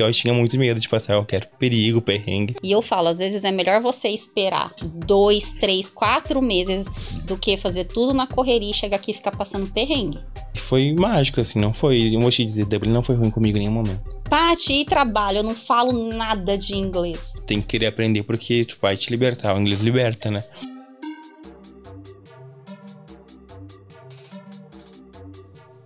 que eu tinha muito medo de tipo passar ah, qualquer perigo, perrengue. E eu falo, às vezes é melhor você esperar dois, três, quatro meses do que fazer tudo na correria e chegar aqui e ficar passando perrengue. Foi mágico, assim, não foi. Eu vou te dizer, Dublin não foi ruim comigo em nenhum momento. Pati, e trabalho, eu não falo nada de inglês. Tem que querer aprender porque tu vai te libertar, o inglês liberta, né?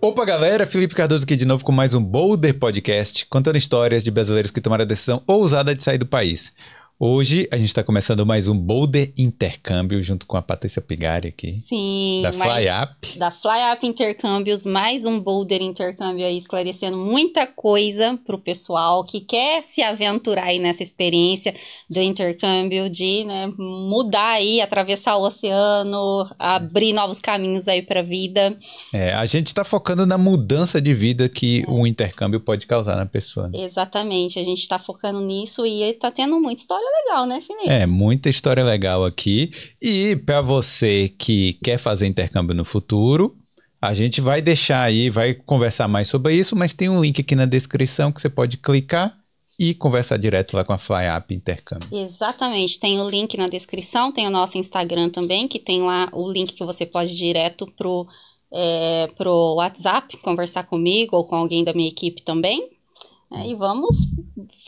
Opa, galera! Felipe Cardoso aqui de novo com mais um Boulder Podcast, contando histórias de brasileiros que tomaram a decisão ousada de sair do país. Hoje a gente está começando mais um Boulder Intercâmbio junto com a Patrícia Pigari aqui. Sim. Da Fly Up. Da Fly Up Intercâmbios, mais um Boulder Intercâmbio aí, esclarecendo muita coisa para o pessoal que quer se aventurar aí nessa experiência do intercâmbio, de né, mudar aí, atravessar o oceano, abrir novos caminhos aí para a vida. É, a gente está focando na mudança de vida que é. o intercâmbio pode causar na pessoa. Né? Exatamente, a gente está focando nisso e está tendo muito história história legal, né, Felipe? É, muita história legal aqui. E para você que quer fazer intercâmbio no futuro, a gente vai deixar aí, vai conversar mais sobre isso, mas tem um link aqui na descrição que você pode clicar e conversar direto lá com a FlyApp Intercâmbio. Exatamente, tem o link na descrição, tem o nosso Instagram também, que tem lá o link que você pode ir direto pro, é, pro WhatsApp, conversar comigo ou com alguém da minha equipe também. É, e vamos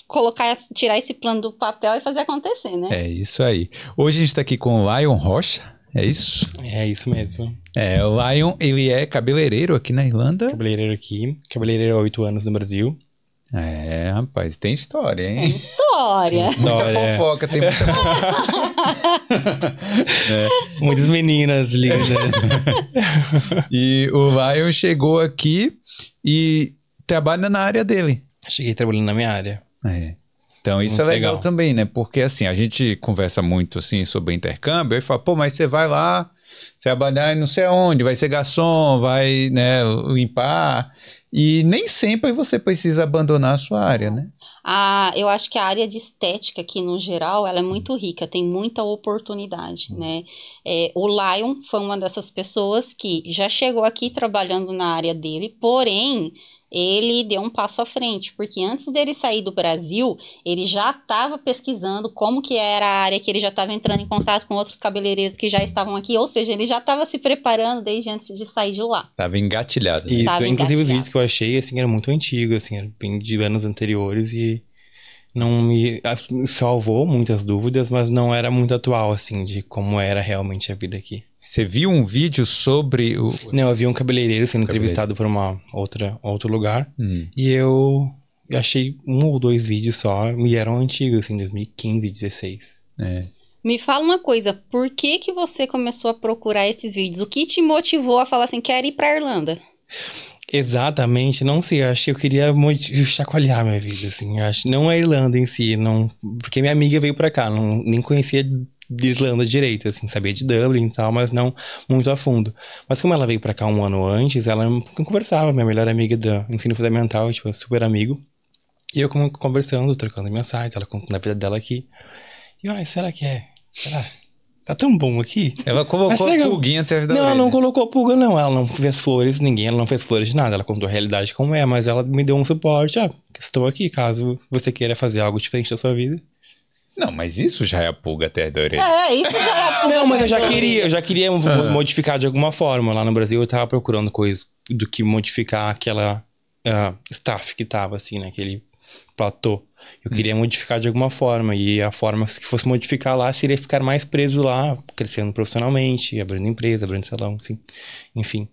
colocar, tirar esse plano do papel e fazer acontecer, né? É isso aí. Hoje a gente está aqui com o Lion Rocha. É isso? É isso mesmo. É, o Lion, ele é cabeleireiro aqui na Irlanda. Cabeleireiro aqui, cabeleireiro há oito anos no Brasil. É, rapaz, tem história, hein? Tem história. Tem história. Muita é. fofoca, tem muita fofoca. é. Muitas meninas lindas. Né? e o Lion chegou aqui e trabalha na área dele. Cheguei trabalhando na minha área. É. Então isso muito é legal, legal, também, né? Porque assim, a gente conversa muito assim sobre intercâmbio, e fala, pô, mas você vai lá trabalhar e não sei onde, vai ser garçom, vai, né, limpar. E nem sempre você precisa abandonar a sua área, né? Ah, eu acho que a área de estética aqui no geral, ela é muito rica, tem muita oportunidade, hum. né? É, o Lion foi uma dessas pessoas que já chegou aqui trabalhando na área dele, porém ele deu um passo à frente, porque antes dele sair do Brasil, ele já estava pesquisando como que era a área que ele já estava entrando em contato com outros cabeleireiros que já estavam aqui, ou seja, ele já estava se preparando desde antes de sair de lá. Tava engatilhado. Né? Isso, tava inclusive os vídeos que eu achei, assim, era muito antigo, assim, era bem de anos anteriores e não me salvou muitas dúvidas, mas não era muito atual, assim, de como era realmente a vida aqui. Você viu um vídeo sobre o. Não, eu vi um cabeleireiro sendo cabeleireiro. entrevistado por uma outra, outro lugar. Hum. E eu achei um ou dois vídeos só. E eram antigos, assim, 2015, 2016. É. Me fala uma coisa, por que que você começou a procurar esses vídeos? O que te motivou a falar assim, quero ir pra Irlanda? Exatamente, não sei, acho que eu queria chacoalhar minha vida, assim, acho, não a Irlanda em si, não, porque minha amiga veio pra cá, não, nem conhecia de Irlanda direito, assim, sabia de Dublin e tal, mas não muito a fundo. Mas como ela veio para cá um ano antes, ela conversava, minha melhor amiga do ensino fundamental, tipo, super amigo. E eu conversando, trocando mensagem, ela contando a vida dela aqui. E, ai, será que é? Será? Tá tão bom aqui. Ela colocou a pulguinha até a vida Não, ela não colocou a pulga, não. Ela não fez flores, ninguém, ela não fez flores de nada. Ela contou a realidade como é, mas ela me deu um suporte. Ah, estou aqui, caso você queira fazer algo diferente da sua vida. Não, mas isso já é a pulga até da orelha. É, isso já é a pulga. Não, mas eu já queria, eu já queria ah. modificar de alguma forma. Lá no Brasil eu tava procurando coisas do que modificar aquela uh, staff que tava, assim, naquele platô. Eu queria hum. modificar de alguma forma. E a forma que fosse modificar lá seria ficar mais preso lá, crescendo profissionalmente, abrindo empresa, abrindo salão, assim. Enfim.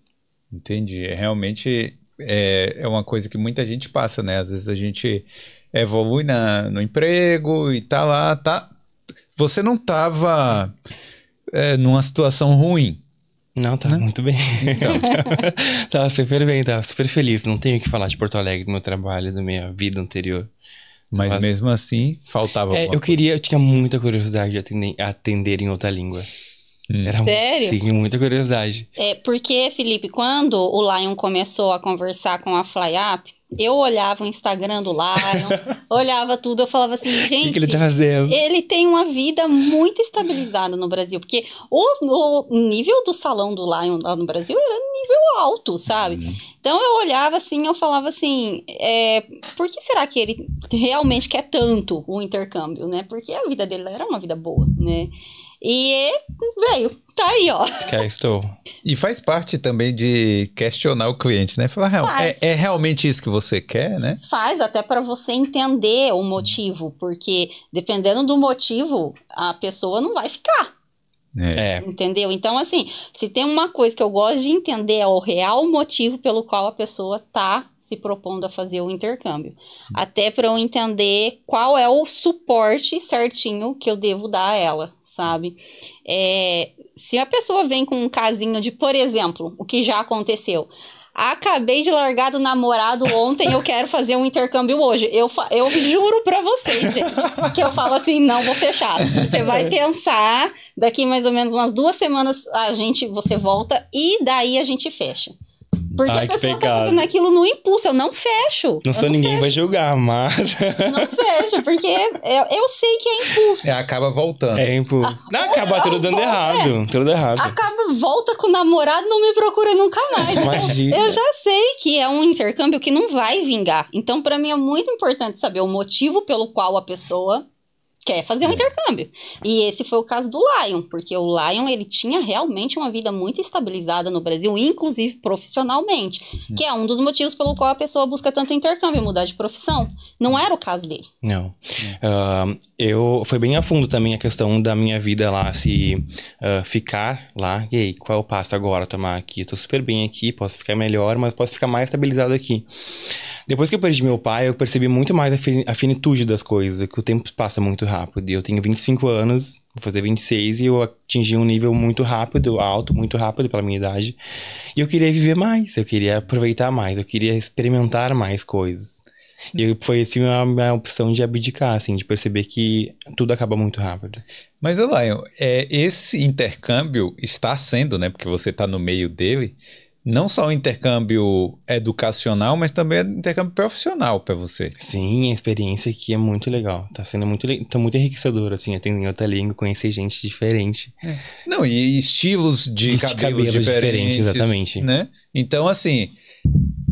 Entendi. É, realmente é, é uma coisa que muita gente passa, né? Às vezes a gente evolui na, no emprego e tá lá, tá. Você não tava é, numa situação ruim. Não, tá né? muito bem. Então. tava tá super bem, tava tá super feliz. Não tenho o que falar de Porto Alegre, do meu trabalho, da minha vida anterior. Mas, mesmo assim, faltava. É, eu queria, eu tinha muita curiosidade de atender, atender em outra língua. Hum. Era Sério? Sim, muita curiosidade. É, porque, Felipe, quando o Lion começou a conversar com a FlyUp, eu olhava o Instagram do Lion, olhava tudo, eu falava assim, gente. O que, que, ele tá fazendo? Ele tem uma vida muito estabilizada no Brasil, porque o, o nível do salão do Lion lá no Brasil era nível alto, sabe? Hum. Então eu olhava assim, eu falava assim, é, por que será que ele realmente quer tanto o intercâmbio, né? Porque a vida dele era uma vida boa, né? E veio, tá aí, ó. Cá estou. E faz parte também de questionar o cliente, né? Falar, é, é, realmente isso que você quer, né? Faz, até para você entender o motivo, porque dependendo do motivo, a pessoa não vai ficar. É. é. Entendeu? Então, assim, se tem uma coisa que eu gosto de entender é o real motivo pelo qual a pessoa tá se propondo a fazer o intercâmbio. Até para eu entender qual é o suporte certinho que eu devo dar a ela sabe? É, se a pessoa vem com um casinho de, por exemplo, o que já aconteceu. Acabei de largar do namorado ontem, eu quero fazer um intercâmbio hoje. Eu, eu juro pra vocês, gente, que eu falo assim, não vou fechar. Você vai pensar, daqui mais ou menos umas duas semanas a gente, você volta e daí a gente fecha. Porque Ai, a pessoa tá fazendo aquilo no impulso, eu não fecho. Não sou ninguém fecho. vai julgar, mas. Não fecho, porque eu, eu sei que é impulso. É, acaba voltando. É impulso. Ah, não, acaba tudo dando errado. É. Tudo errado. Acaba, volta com o namorado, não me procura nunca mais. Então, Imagina. Eu já sei que é um intercâmbio que não vai vingar. Então, para mim, é muito importante saber o motivo pelo qual a pessoa quer fazer um é. intercâmbio. E esse foi o caso do Lion, porque o Lion ele tinha realmente uma vida muito estabilizada no Brasil, inclusive profissionalmente, que é um dos motivos pelo qual a pessoa busca tanto intercâmbio, mudar de profissão. Não era o caso dele. Não. Uh, eu foi bem a fundo também a questão da minha vida lá, se uh, ficar lá, e aí, qual é o passo agora tomar aqui? estou tô super bem aqui, posso ficar melhor, mas posso ficar mais estabilizado aqui. Depois que eu perdi meu pai, eu percebi muito mais a, a finitude das coisas, que o tempo passa muito rápido rápido. Eu tenho 25 anos, vou fazer 26 e eu atingi um nível muito rápido, alto, muito rápido pela minha idade. E eu queria viver mais, eu queria aproveitar mais, eu queria experimentar mais coisas. E foi assim a minha opção de abdicar, assim, de perceber que tudo acaba muito rápido. Mas Elion, é, esse intercâmbio está sendo, né? Porque você está no meio dele, não só o intercâmbio educacional, mas também o intercâmbio profissional para você. Sim, a experiência aqui é muito legal. Tá sendo muito, tá muito enriquecedora, assim, atender outra língua, conhecer gente diferente. É. Não, e estilos de, de cabelos, cabelos diferentes, diferentes, exatamente. Né? Então, assim,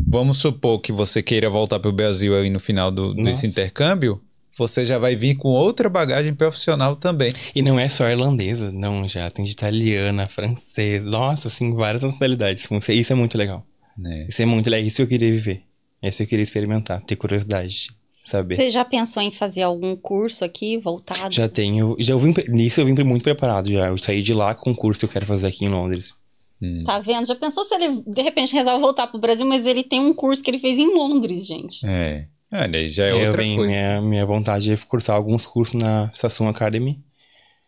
vamos supor que você queira voltar para o Brasil aí no final do, desse intercâmbio você já vai vir com outra bagagem profissional também. E não é só irlandesa, não, já tem de italiana, francesa, nossa, assim, várias nacionalidades. Isso é muito legal. É. Isso é muito legal, isso eu queria viver. Isso eu queria experimentar, ter curiosidade. Saber. Você já pensou em fazer algum curso aqui voltado? Já tenho. Já eu vim, nisso eu vim muito preparado já. Eu saí de lá com o curso que eu quero fazer aqui em Londres. Hum. Tá vendo? Já pensou se ele de repente resolve voltar pro Brasil, mas ele tem um curso que ele fez em Londres, gente. É. Ah, olha, já é, é eu, outra coisa. Minha, minha vontade é cursar alguns cursos na Sassoon Academy,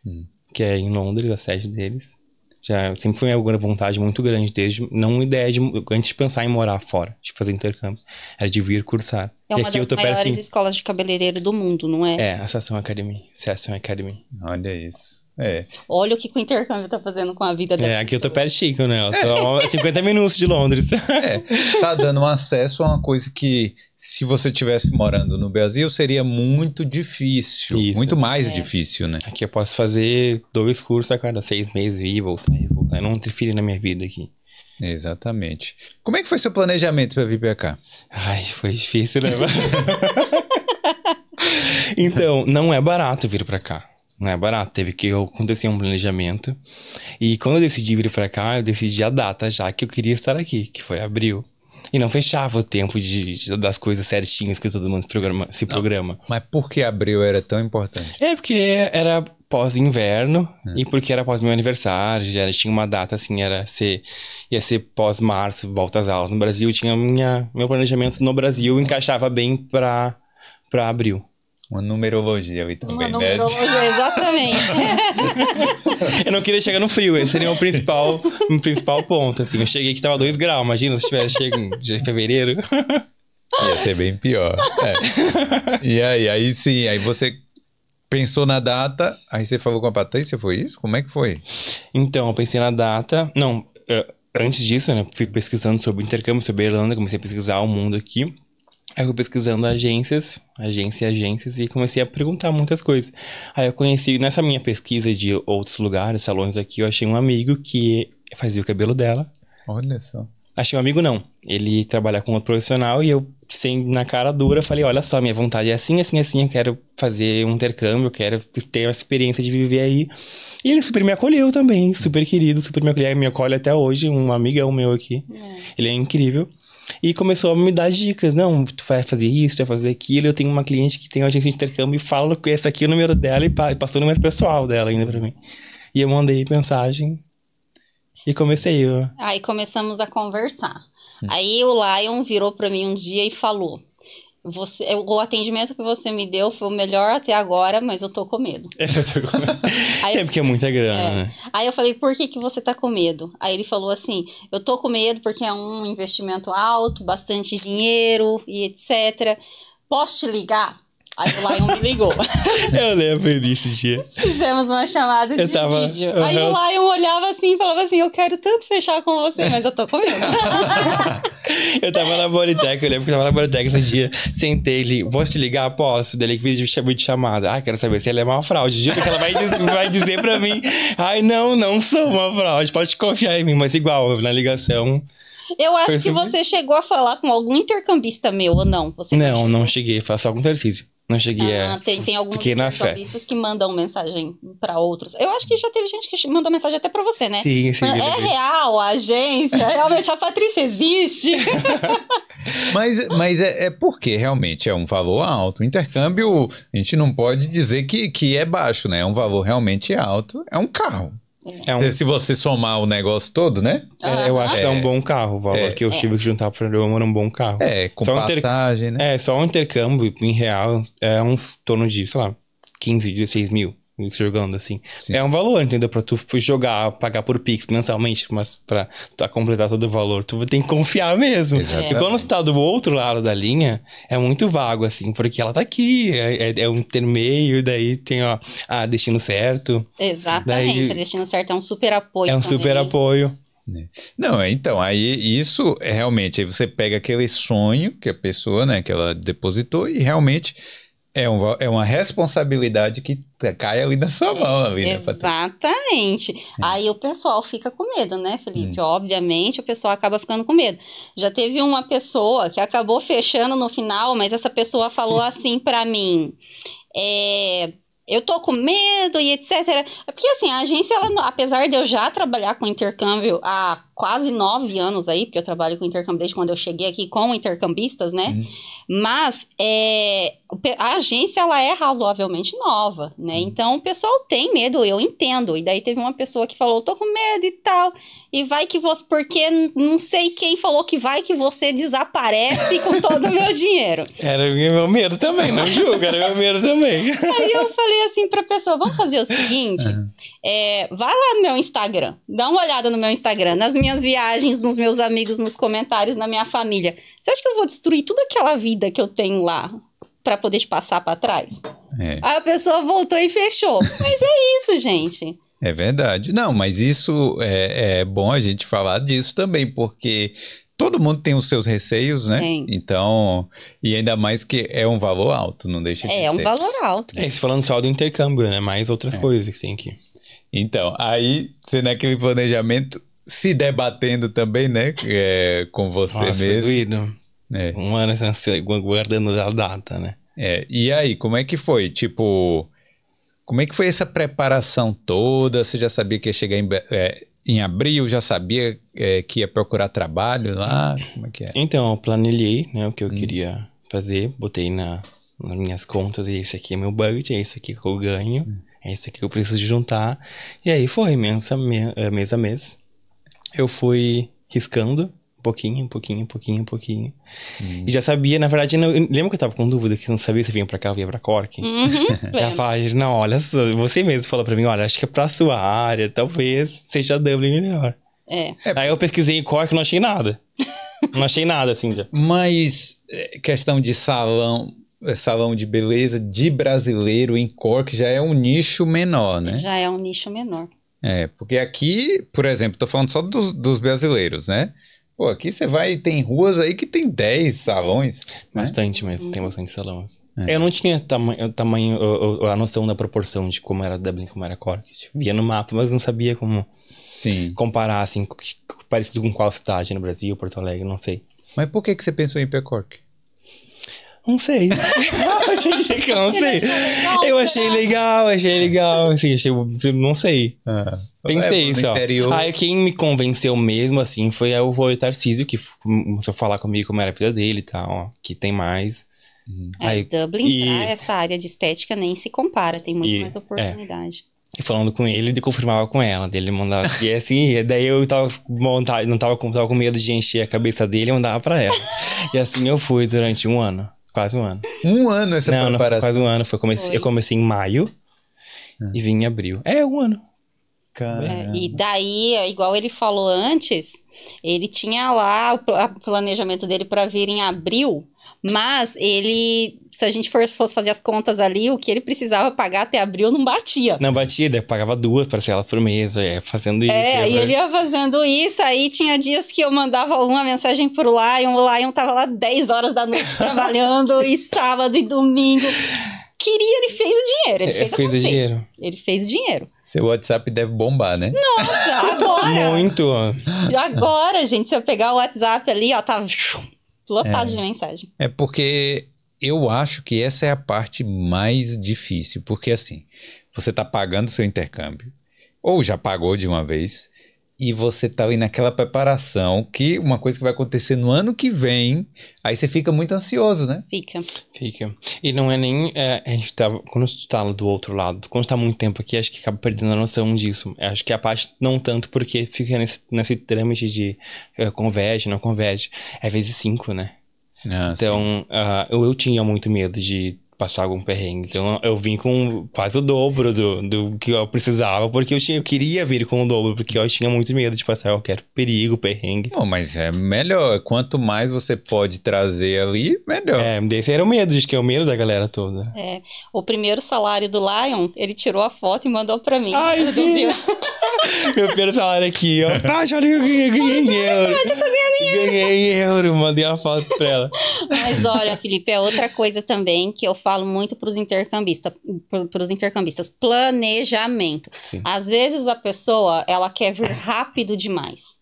hum. que é em Londres, a sede deles. Já sempre foi uma vontade muito grande, desde não uma ideia de antes de pensar em morar fora, de fazer intercâmbio, era de vir cursar. É uma e aqui das eu tô maiores assim, escolas de cabeleireiro do mundo, não é? É, a Sassoon Academy, Sassoon Academy. Olha isso. É. Olha o que o intercâmbio tá fazendo com a vida dela. É, aqui eu tô perto chico, né? Eu tô 50 é. minutos de Londres. É, tá dando acesso a uma coisa que, se você tivesse morando no Brasil, seria muito difícil. Isso. Muito mais é. difícil, né? Aqui eu posso fazer dois cursos a cada seis meses e voltar e voltar. Eu não interfiro na minha vida aqui. Exatamente. Como é que foi seu planejamento para vir pra cá? Ai, foi difícil, né? então, não é barato vir pra cá não é barato, teve que acontecer um planejamento. E quando eu decidi vir para cá, eu decidi a data já que eu queria estar aqui, que foi abril. E não fechava o tempo de, de das coisas certinhas que todo mundo programa, se não, programa. Mas por que abril era tão importante? É porque era pós-inverno é. e porque era pós meu aniversário, já tinha uma data assim, era ser, ia ser pós-março, volta às aulas no Brasil, tinha minha, meu planejamento no Brasil encaixava bem para abril. Uma numerologia ali também, Uma né? Numerologia, exatamente. eu não queria chegar no frio, esse seria o principal, o principal ponto. Assim, eu cheguei que tava 2 graus, imagina se tivesse chego em fevereiro. Ia ser bem pior. É. E aí, aí sim, aí você pensou na data, aí você falou com a Patrícia, foi isso? Como é que foi? Então, eu pensei na data. Não, antes disso, né? Fui pesquisando sobre intercâmbio, sobre a Irlanda, comecei a pesquisar o mundo aqui. Aí eu fui pesquisando agências, agência, agências, e comecei a perguntar muitas coisas. Aí eu conheci, nessa minha pesquisa de outros lugares, salões aqui, eu achei um amigo que fazia o cabelo dela. Olha só. Achei um amigo não. Ele trabalha com outro profissional e eu, sem na cara dura, falei, olha só, minha vontade é assim, assim, assim, eu quero fazer um intercâmbio, eu quero ter a experiência de viver aí. E ele super me acolheu também, super querido, super me acolheu, me acolhe até hoje, um amigão meu aqui. É. Ele é incrível. E começou a me dar dicas. Não, tu vai fazer isso, tu vai fazer aquilo. Eu tenho uma cliente que tem uma agência de intercâmbio e fala que esse aqui é o número dela e passou o número pessoal dela ainda pra mim. E eu mandei mensagem e comecei. Eu... Aí começamos a conversar. Hum. Aí o Lion virou pra mim um dia e falou: você, o atendimento que você me deu foi o melhor até agora, mas eu tô com medo. É, tô com medo. Aí, é porque é muita grana, é. né? Aí eu falei, por que, que você tá com medo? Aí ele falou assim, eu tô com medo porque é um investimento alto, bastante dinheiro e etc. Posso te ligar? Aí o Lion me ligou. Eu lembro disso, dia. Fizemos uma chamada eu de tava, vídeo. Uhum. Aí o Lion olhava assim e falava assim: Eu quero tanto fechar com você, mas eu tô comendo. eu tava na Boritec, eu lembro que eu tava na Boritec no dia. Sentei ele, posso te ligar? Posso? Dele que fiz de chamada. Ah, quero saber se ela é uma fraude. Juro que ela vai, dizer, vai dizer pra mim: Ai, não, não sou uma fraude. Pode confiar em mim, mas igual, na ligação. Eu acho que você chegou a falar com algum intercambista meu ou não? Você não, não cheguei, faço algum exercício. Não cheguei ah, a. Tem, tem alguns Fiquei na fé. que mandam mensagem para outros. Eu acho que já teve gente que mandou mensagem até para você, né? Sim, sim. Mas, é real a agência? Realmente a Patrícia existe? mas mas é, é, porque realmente é um valor alto. O intercâmbio, a gente não pode dizer que, que é baixo, né? É um valor realmente alto. É um carro. É um... É, se você somar o negócio todo, né? É, eu acho que é um bom carro, Val, é. é. que eu tive que juntar para o programa era um bom carro. É, com só passagem, um né? É, só um intercâmbio em real é uns torno de, sei lá, 15, 16 mil jogando, assim. Sim. É um valor, entendeu? Pra tu jogar, pagar por Pix mensalmente, mas pra, pra completar todo o valor, tu tem que confiar mesmo. Exatamente. E quando tu tá do outro lado da linha, é muito vago, assim, porque ela tá aqui, é, é, é um intermeio, daí tem, ó, ah, destino certo. Exatamente, daí, destino certo é um super apoio. É um também. super apoio. Né? Não, é, então, aí isso é realmente, aí você pega aquele sonho que a pessoa, né, que ela depositou e realmente é, um, é uma responsabilidade que cai ali na sua mão, ali, né, Exatamente. Hum. Aí o pessoal fica com medo, né, Felipe? Hum. Obviamente, o pessoal acaba ficando com medo. Já teve uma pessoa que acabou fechando no final, mas essa pessoa falou assim para mim: é, eu tô com medo e etc. É porque assim, a agência, ela, apesar de eu já trabalhar com intercâmbio há quase nove anos aí, porque eu trabalho com intercambistas quando eu cheguei aqui com intercambistas, né? Uhum. Mas é, a agência, ela é razoavelmente nova, né? Uhum. Então, o pessoal tem medo, eu entendo. E daí teve uma pessoa que falou, tô com medo e tal. E vai que você... Porque não sei quem falou que vai que você desaparece com todo o meu dinheiro. Era meu medo também, não julga, era meu medo também. aí eu falei assim pra pessoa, vamos fazer o seguinte... Uhum. É, vá lá no meu Instagram, dá uma olhada no meu Instagram, nas minhas viagens, nos meus amigos, nos comentários, na minha família. Você acha que eu vou destruir toda aquela vida que eu tenho lá para poder te passar para trás? É. Aí a pessoa voltou e fechou. Mas é isso, gente. É verdade. Não, mas isso é, é bom a gente falar disso também, porque todo mundo tem os seus receios, né? Tem. Então, e ainda mais que é um valor alto, não deixa de é, ser. É, um valor alto. É, falando só do intercâmbio, né? Mais outras é. coisas, assim, que... Então, aí você naquele é planejamento se debatendo também, né? É, com você Nossa, mesmo. Foi doído. É. Um ano guardando a data, né? É, e aí, como é que foi? Tipo, como é que foi essa preparação toda? Você já sabia que ia chegar em, é, em abril? Já sabia é, que ia procurar trabalho lá? Como é que é? Então, eu planilhei né, o que eu hum. queria fazer, botei na, nas minhas contas, e esse aqui é meu budget, é esse aqui que eu ganho. Hum. É aqui que eu preciso juntar. E aí foi, mês eh, a mês, a mês eu fui riscando um pouquinho, um pouquinho, um pouquinho, um pouquinho. Uhum. E já sabia, na verdade, não, lembra que eu tava com dúvida que não sabia se vinha pra cá ou vinha pra Cork? Uhum, não, olha, você mesmo falou pra mim, olha, acho que é pra sua área, talvez seja Dublin melhor. É. é aí eu pesquisei em Cork e não achei nada. não achei nada, assim, já. Mas eh, questão de salão, é salão de beleza de brasileiro em Cork já é um nicho menor, né? Já é um nicho menor. É, porque aqui, por exemplo, tô falando só dos, dos brasileiros, né? Pô, aqui você vai, tem ruas aí que tem 10 salões. Né? Bastante, né? mas hum. tem bastante salão. É. Eu não tinha tama tamanho, a, a noção da proporção de como era Dublin, como era Cork. Tipo, via no mapa, mas não sabia como Sim. comparar, assim, parecido com qual cidade no Brasil, Porto Alegre, não sei. Mas por que, que você pensou em ir pra Cork? não sei achei legal, Eu achei né? legal, achei legal. Assim, achei, não sei. Ah, Pensei é, só. Aí quem me convenceu mesmo, assim, foi o Vô Tarcísio, que começou a falar comigo como era a vida dele e tal, que tem mais. Uhum. É, Aí, Dublin, e... pra essa área de estética nem se compara, tem muito e, mais é. oportunidade. É. E falando com ele, ele confirmava com ela. Ele mandava. E assim, daí eu tava montado, não tava, tava com medo de encher a cabeça dele, eu mandava pra ela. e assim eu fui durante um ano. Quase um ano. Um ano essa não, preparação? Não, foi quase um ano. Foi comece... Eu comecei em maio ah. e vim em abril. É, um ano. É, e daí, igual ele falou antes, ele tinha lá o pl planejamento dele para vir em abril, mas ele, se a gente fosse fazer as contas ali, o que ele precisava pagar até abril não batia. Não batia, pagava duas parcelas por mês, é, fazendo isso. É, aí ele ia fazendo isso, aí tinha dias que eu mandava alguma mensagem pro Lion, o Lion tava lá 10 horas da noite trabalhando, e sábado e domingo. Queria, ele fez o dinheiro, ele é, fez, fez o dinheiro. Ele fez o dinheiro. Seu WhatsApp deve bombar, né? Nossa, agora! Muito! Agora, gente, se eu pegar o WhatsApp ali, ó, tá Lotado é, de mensagem. É porque eu acho que essa é a parte mais difícil, porque assim, você está pagando seu intercâmbio, ou já pagou de uma vez, e você tá aí naquela preparação, que uma coisa que vai acontecer no ano que vem, aí você fica muito ansioso, né? Fica. Fica. E não é nem. É, a gente tá, quando tu tá do outro lado, quando tu tá muito tempo aqui, acho que acaba perdendo a noção disso. Acho que a parte não tanto porque fica nesse, nesse trâmite de uh, converge, não converge. É vezes cinco, né? Ah, então, uh, eu, eu tinha muito medo de passar algum perrengue. Então eu vim com quase o dobro do, do que eu precisava, porque eu, tinha, eu queria vir com o dobro, porque eu tinha muito medo de passar qualquer perigo, perrengue. Não, mas é melhor. Quanto mais você pode trazer ali, melhor. É, desse era o medo, de que é o medo da galera toda. É. O primeiro salário do Lion, ele tirou a foto e mandou pra mim. Ai, Meu primeiro salário aqui, ó. Paty, olha que eu ganhei em ah, euro. eu em euro. Ganhei em euro, mandei uma foto pra ela. Mas olha, Felipe, é outra coisa também que eu falo muito para os intercambista, intercambistas, planejamento. Sim. Às vezes a pessoa, ela quer vir rápido demais.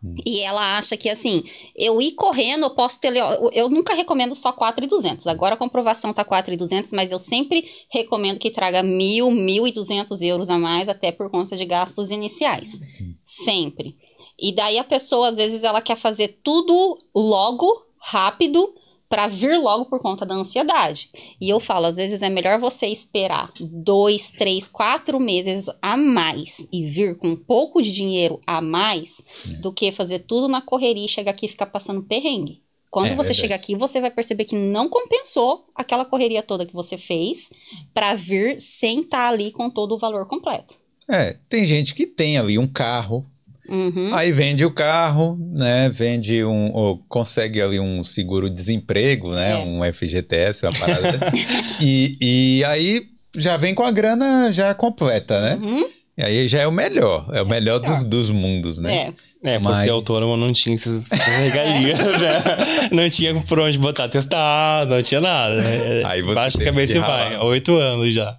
Hum. E ela acha que assim, eu ir correndo, eu posso ter. Eu nunca recomendo só 4,200. Agora a comprovação tá 4,200, mas eu sempre recomendo que traga 1.000, 1.200 euros a mais, até por conta de gastos iniciais. Hum. Sempre. E daí a pessoa, às vezes, ela quer fazer tudo logo, rápido, para vir logo por conta da ansiedade. E eu falo, às vezes é melhor você esperar dois, três, quatro meses a mais e vir com um pouco de dinheiro a mais é. do que fazer tudo na correria e chegar aqui e ficar passando perrengue. Quando é, você verdade. chega aqui, você vai perceber que não compensou aquela correria toda que você fez para vir sem estar tá ali com todo o valor completo. É, tem gente que tem ali um carro, Uhum. Aí vende o carro, né? Vende um. Ou consegue ali um seguro-desemprego, né? É. Um FGTS, uma parada. e, e aí já vem com a grana já completa, né? Uhum. E aí já é o melhor, é o é melhor, é melhor. Dos, dos mundos, né? É, é Mas... porque autônomo não tinha essas regalias, né? Não tinha por onde botar testado, não tinha nada. Né? Aí você Baixa a cabeça e vai. Oito anos já.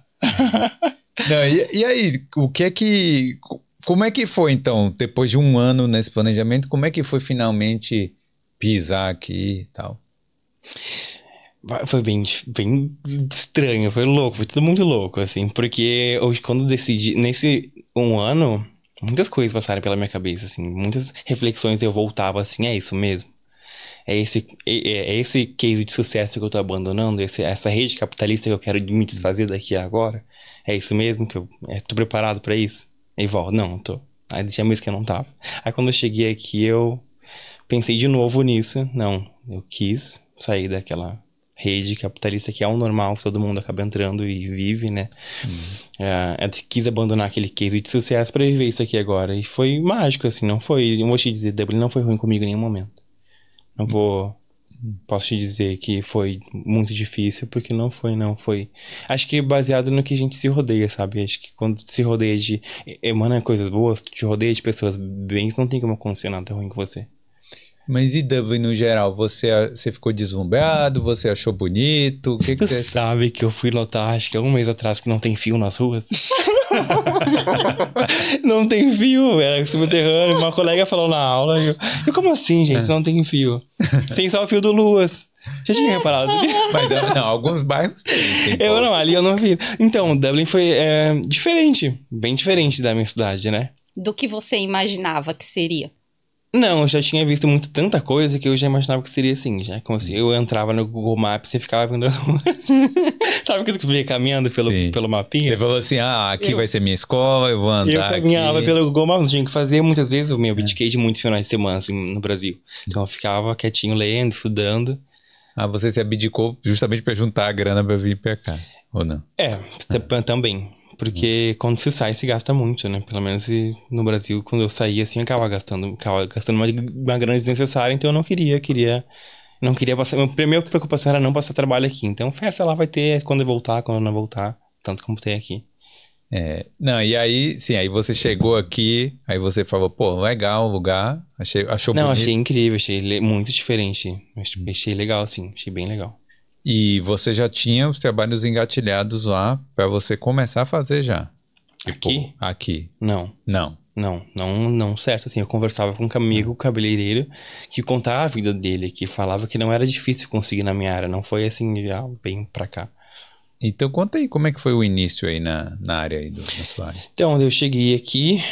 não, e, e aí, o que é que como é que foi, então, depois de um ano nesse planejamento, como é que foi finalmente pisar aqui e tal? Foi bem, bem estranho, foi louco, foi todo mundo louco, assim, porque hoje, quando eu decidi, nesse um ano, muitas coisas passaram pela minha cabeça, assim, muitas reflexões eu voltava assim, é isso mesmo? É esse, é, é, é esse case de sucesso que eu tô abandonando, esse, essa rede capitalista que eu quero me desfazer daqui a agora? É isso mesmo? Que eu, é, preparado para isso? Aí volta, não, tô. Aí isso que eu não tava. Aí quando eu cheguei aqui, eu pensei de novo nisso. Não, eu quis sair daquela rede capitalista que é o normal, todo mundo acaba entrando e vive, né? Uhum. É, é eu quis abandonar aquele case de sucesso para viver isso aqui agora. E foi mágico, assim, não foi. eu vou te dizer, Dublin não foi ruim comigo em nenhum momento. Não vou posso te dizer que foi muito difícil, porque não foi, não. Foi. Acho que baseado no que a gente se rodeia, sabe? Acho que quando se rodeia de. emana eh, é coisas boas, te rodeia de pessoas bem, não tem como acontecer nada ruim com você. Mas e Dublin no geral? Você, você ficou deslumbrado? Você achou bonito? O que, que você sabe que eu fui lotar, acho que é um mês atrás, que não tem fio nas ruas? não tem fio, era subterrâneo. Uma colega falou na aula. Eu, eu como assim, gente? Ah. Não tem fio. Tem só o fio do Luas. Já tinha reparado. Mas é, não, alguns bairros tem. tem eu não, ali eu não vi. Então, Dublin foi é, diferente. Bem diferente da minha cidade, né? Do que você imaginava que seria? Não, eu já tinha visto muito tanta coisa que eu já imaginava que seria assim, já. Como assim, hum. eu entrava no Google Maps e ficava vendo. Sabe que eu ia caminhando pelo, pelo mapinha? Ele falou assim: ah, aqui eu... vai ser minha escola, eu vou andar. Eu caminhava aqui. pelo Google Maps, tinha que fazer muitas vezes, eu me é. abdiquei é. de muitos finais de semana assim, no Brasil. Então eu ficava quietinho lendo, estudando. Ah, você se abdicou justamente para juntar a grana para vir pra cá, ou não? É, é. também. Porque uhum. quando se sai, se gasta muito, né? Pelo menos no Brasil, quando eu saí, assim, eu acabava gastando, gastando uma, uma grana desnecessária, então eu não queria, queria. Não queria passar. Minha, minha preocupação era não passar trabalho aqui. Então, festa lá vai ter quando eu voltar, quando eu não voltar, tanto como tem aqui. É, não, e aí, sim, aí você chegou aqui, aí você falou, pô, legal o lugar, achei, achou não, bonito. Não, achei incrível, achei muito diferente, achei uhum. legal, assim, achei bem legal. E você já tinha os trabalhos engatilhados lá para você começar a fazer já. Tipo, aqui? Pô, aqui. Não. Não. Não, não, não certo. Assim, eu conversava com um amigo hum. cabeleireiro que contava a vida dele, que falava que não era difícil conseguir na minha área. Não foi assim, já ah, bem pra cá. Então conta aí como é que foi o início aí na, na área aí do, da Então, eu cheguei aqui,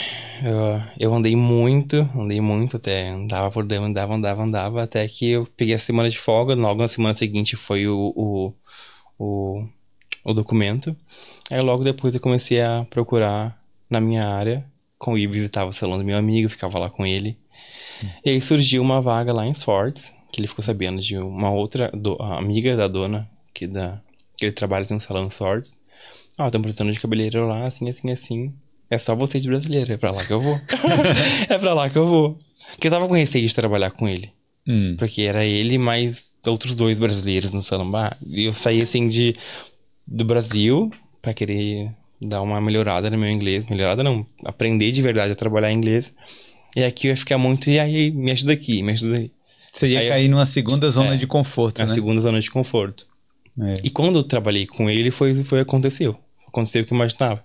eu, eu andei muito, andei muito até, andava por dentro, andava, andava, andava, até que eu peguei a semana de folga, logo na semana seguinte foi o, o, o, o documento. Aí logo depois eu comecei a procurar na minha área, com ir visitava o salão do meu amigo, ficava lá com ele. Hum. E aí surgiu uma vaga lá em Swords, que ele ficou sabendo de uma outra do, amiga da dona, que é da ele trabalha em um salão swords. Ó, oh, estão precisando de cabeleireiro lá, assim, assim, assim. É só você de brasileiro, é pra lá que eu vou. é pra lá que eu vou. Porque eu tava com receio de trabalhar com ele. Hum. Porque era ele mais outros dois brasileiros no salão. Ah, e eu saí assim de, do Brasil pra querer dar uma melhorada no meu inglês. Melhorada não, aprender de verdade a trabalhar inglês. E aqui eu ia ficar muito, e aí me ajuda aqui, me ajuda aí. Você ia aí cair eu, numa segunda é, zona é, de conforto, né? segunda zona de conforto. É. E quando eu trabalhei com ele, foi, foi aconteceu. Aconteceu o que eu imaginava.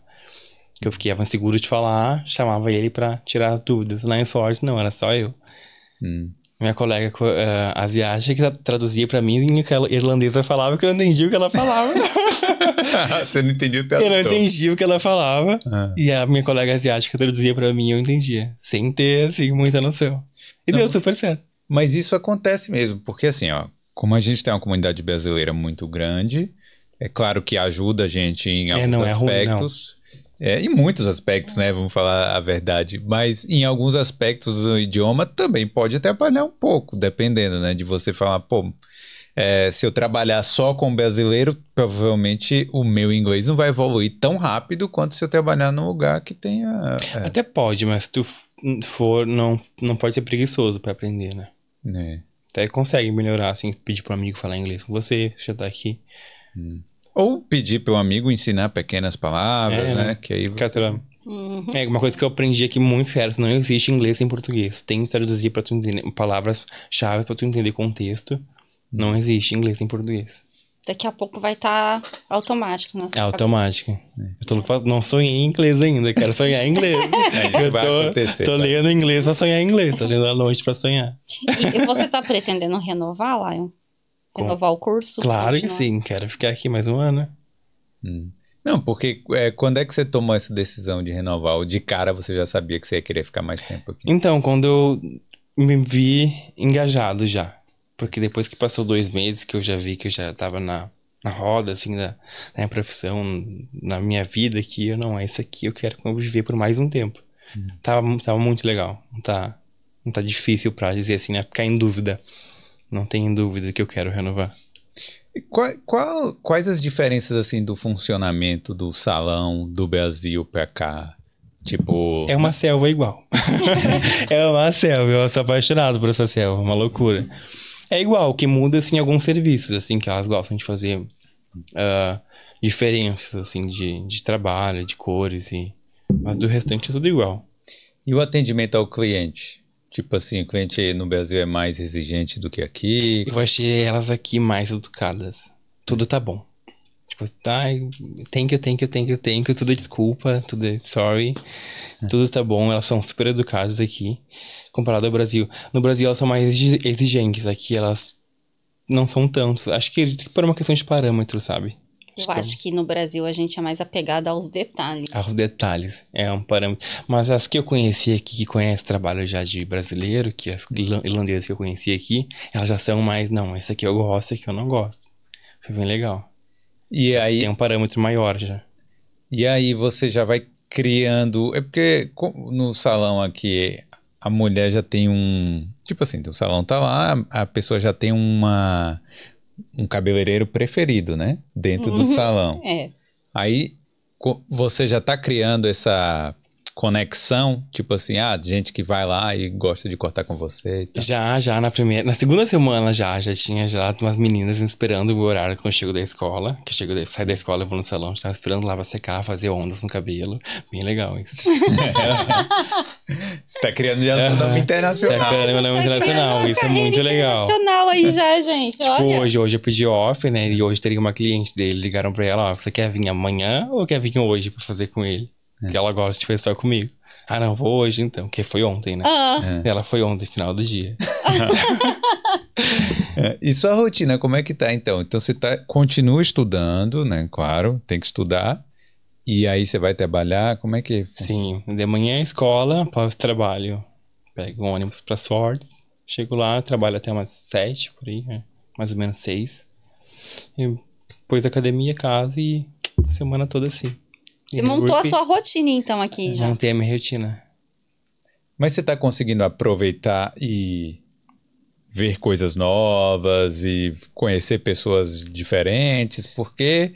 Que eu fiquei seguro de falar, chamava ele para tirar as dúvidas. Lá em sorte, não, era só eu. Hum. Minha colega uh, asiática que traduzia para mim e que a irlandesa falava que eu não entendia o que ela falava. Você não entendia o tradutor. Eu não entendia o que ela falava. Ah. E a minha colega asiática traduzia para mim e eu entendia. Sem ter, assim, muita noção. E não, tá deu super certo. Mas isso acontece mesmo, porque assim, ó, como a gente tem uma comunidade brasileira muito grande, é claro que ajuda a gente em é, alguns é, não, aspectos. É ruim, é, em muitos aspectos, né? Vamos falar a verdade. Mas em alguns aspectos o idioma também pode até apanhar um pouco, dependendo, né? De você falar, pô, é, se eu trabalhar só com brasileiro, provavelmente o meu inglês não vai evoluir tão rápido quanto se eu trabalhar num lugar que tenha. É. Até pode, mas se tu for, não, não pode ser preguiçoso para aprender, né? É até consegue melhorar, assim, pedir para um amigo falar inglês com você, já tá aqui. Hum. Ou pedir para um amigo ensinar pequenas palavras, é, né? Que aí você... Uhum. É uma coisa que eu aprendi aqui muito sério, não existe inglês sem português. Tem que traduzir para tu entender palavras-chave para tu entender contexto. Não hum. existe inglês sem português daqui a pouco vai estar tá automático na né? É automático. Eu tô não sonhei em inglês ainda, quero sonhar em inglês. É, vai tô, acontecer, tô vai. Tá. lendo inglês pra sonhar em inglês, tô lendo à noite pra sonhar. E, e você tá pretendendo renovar, Lion? Renovar Com... o curso? Claro continuar? que sim, quero ficar aqui mais um ano. Hum. Não, porque é, quando é que você tomou essa decisão de renovar? Ou de cara você já sabia que você ia querer ficar mais tempo aqui? Então, quando eu me vi engajado já porque depois que passou dois meses que eu já vi que eu já tava na, na roda, assim, da, da né, profissão, na minha vida, que eu não, é isso aqui, eu quero conviver por mais um tempo. Hum. Tava, tava muito legal. Não tá, não tá difícil pra dizer assim, né? Ficar em dúvida. Não tem dúvida que eu quero renovar. Qual, qual, quais as diferenças assim do funcionamento do salão do Brasil pra cá? Tipo. É uma selva igual. é uma selva. Eu sou apaixonado por essa selva, é uma loucura. É igual, que muda, assim, alguns serviços, assim, que elas gostam de fazer uh, diferenças, assim, de, de trabalho, de cores e... Mas do restante é tudo igual. E o atendimento ao cliente? Tipo assim, o cliente no Brasil é mais exigente do que aqui? Eu achei elas aqui mais educadas. Tudo tá bom. Tipo, ai, tá, ah, thank you, thank you, thank you, thank you, tudo desculpa, tudo sorry, é. tudo está bom, elas são super educadas aqui, comparado ao Brasil. No Brasil elas são mais exigentes, aqui elas não são tantos. Acho que por uma questão de parâmetro, sabe? Eu tipo, acho que no Brasil a gente é mais apegado aos detalhes. Aos detalhes, é um parâmetro. Mas as que eu conheci aqui, que conhece trabalho já de brasileiro, que as irlandesas que eu conheci aqui, elas já são mais, não, essa aqui eu gosto, essa aqui eu não gosto. Foi bem legal. E já aí tem um parâmetro maior já. E aí você já vai criando, é porque no salão aqui a mulher já tem um, tipo assim, o salão tá lá, a pessoa já tem uma um cabeleireiro preferido, né? Dentro do uhum. salão. É. Aí você já tá criando essa conexão? Tipo assim, ah, gente que vai lá e gosta de cortar com você Já, já, na primeira, na segunda semana já, já tinha já umas meninas esperando o horário quando eu chego da escola, que eu chego, de, saio da escola, eu vou no salão, já esperando lá pra secar, fazer ondas no cabelo, bem legal isso. Você tá criando já um nome internacional. Tá criando um nome tá internacional, isso é muito legal. Internacional aí já, gente, tipo, olha. hoje, hoje eu pedi off, né, e hoje teria uma cliente dele, ligaram pra ela, ó, você quer vir amanhã ou quer vir hoje pra fazer com ele? É. Que ela gosta de só comigo. Ah, não, vou hoje então, porque foi ontem, né? Ah. É. Ela foi ontem, final do dia. é, e sua rotina, como é que tá então? Então você tá, continua estudando, né? Claro, tem que estudar. E aí você vai trabalhar, como é que... Sim, de manhã é escola, após trabalho. Pego um ônibus pra sorte, chego lá, trabalho até umas sete, por aí, né? mais ou menos seis. E depois academia, casa e semana toda assim. Você montou a sua rotina, então, aqui já. Montei a minha rotina. Mas você está conseguindo aproveitar e ver coisas novas e conhecer pessoas diferentes, porque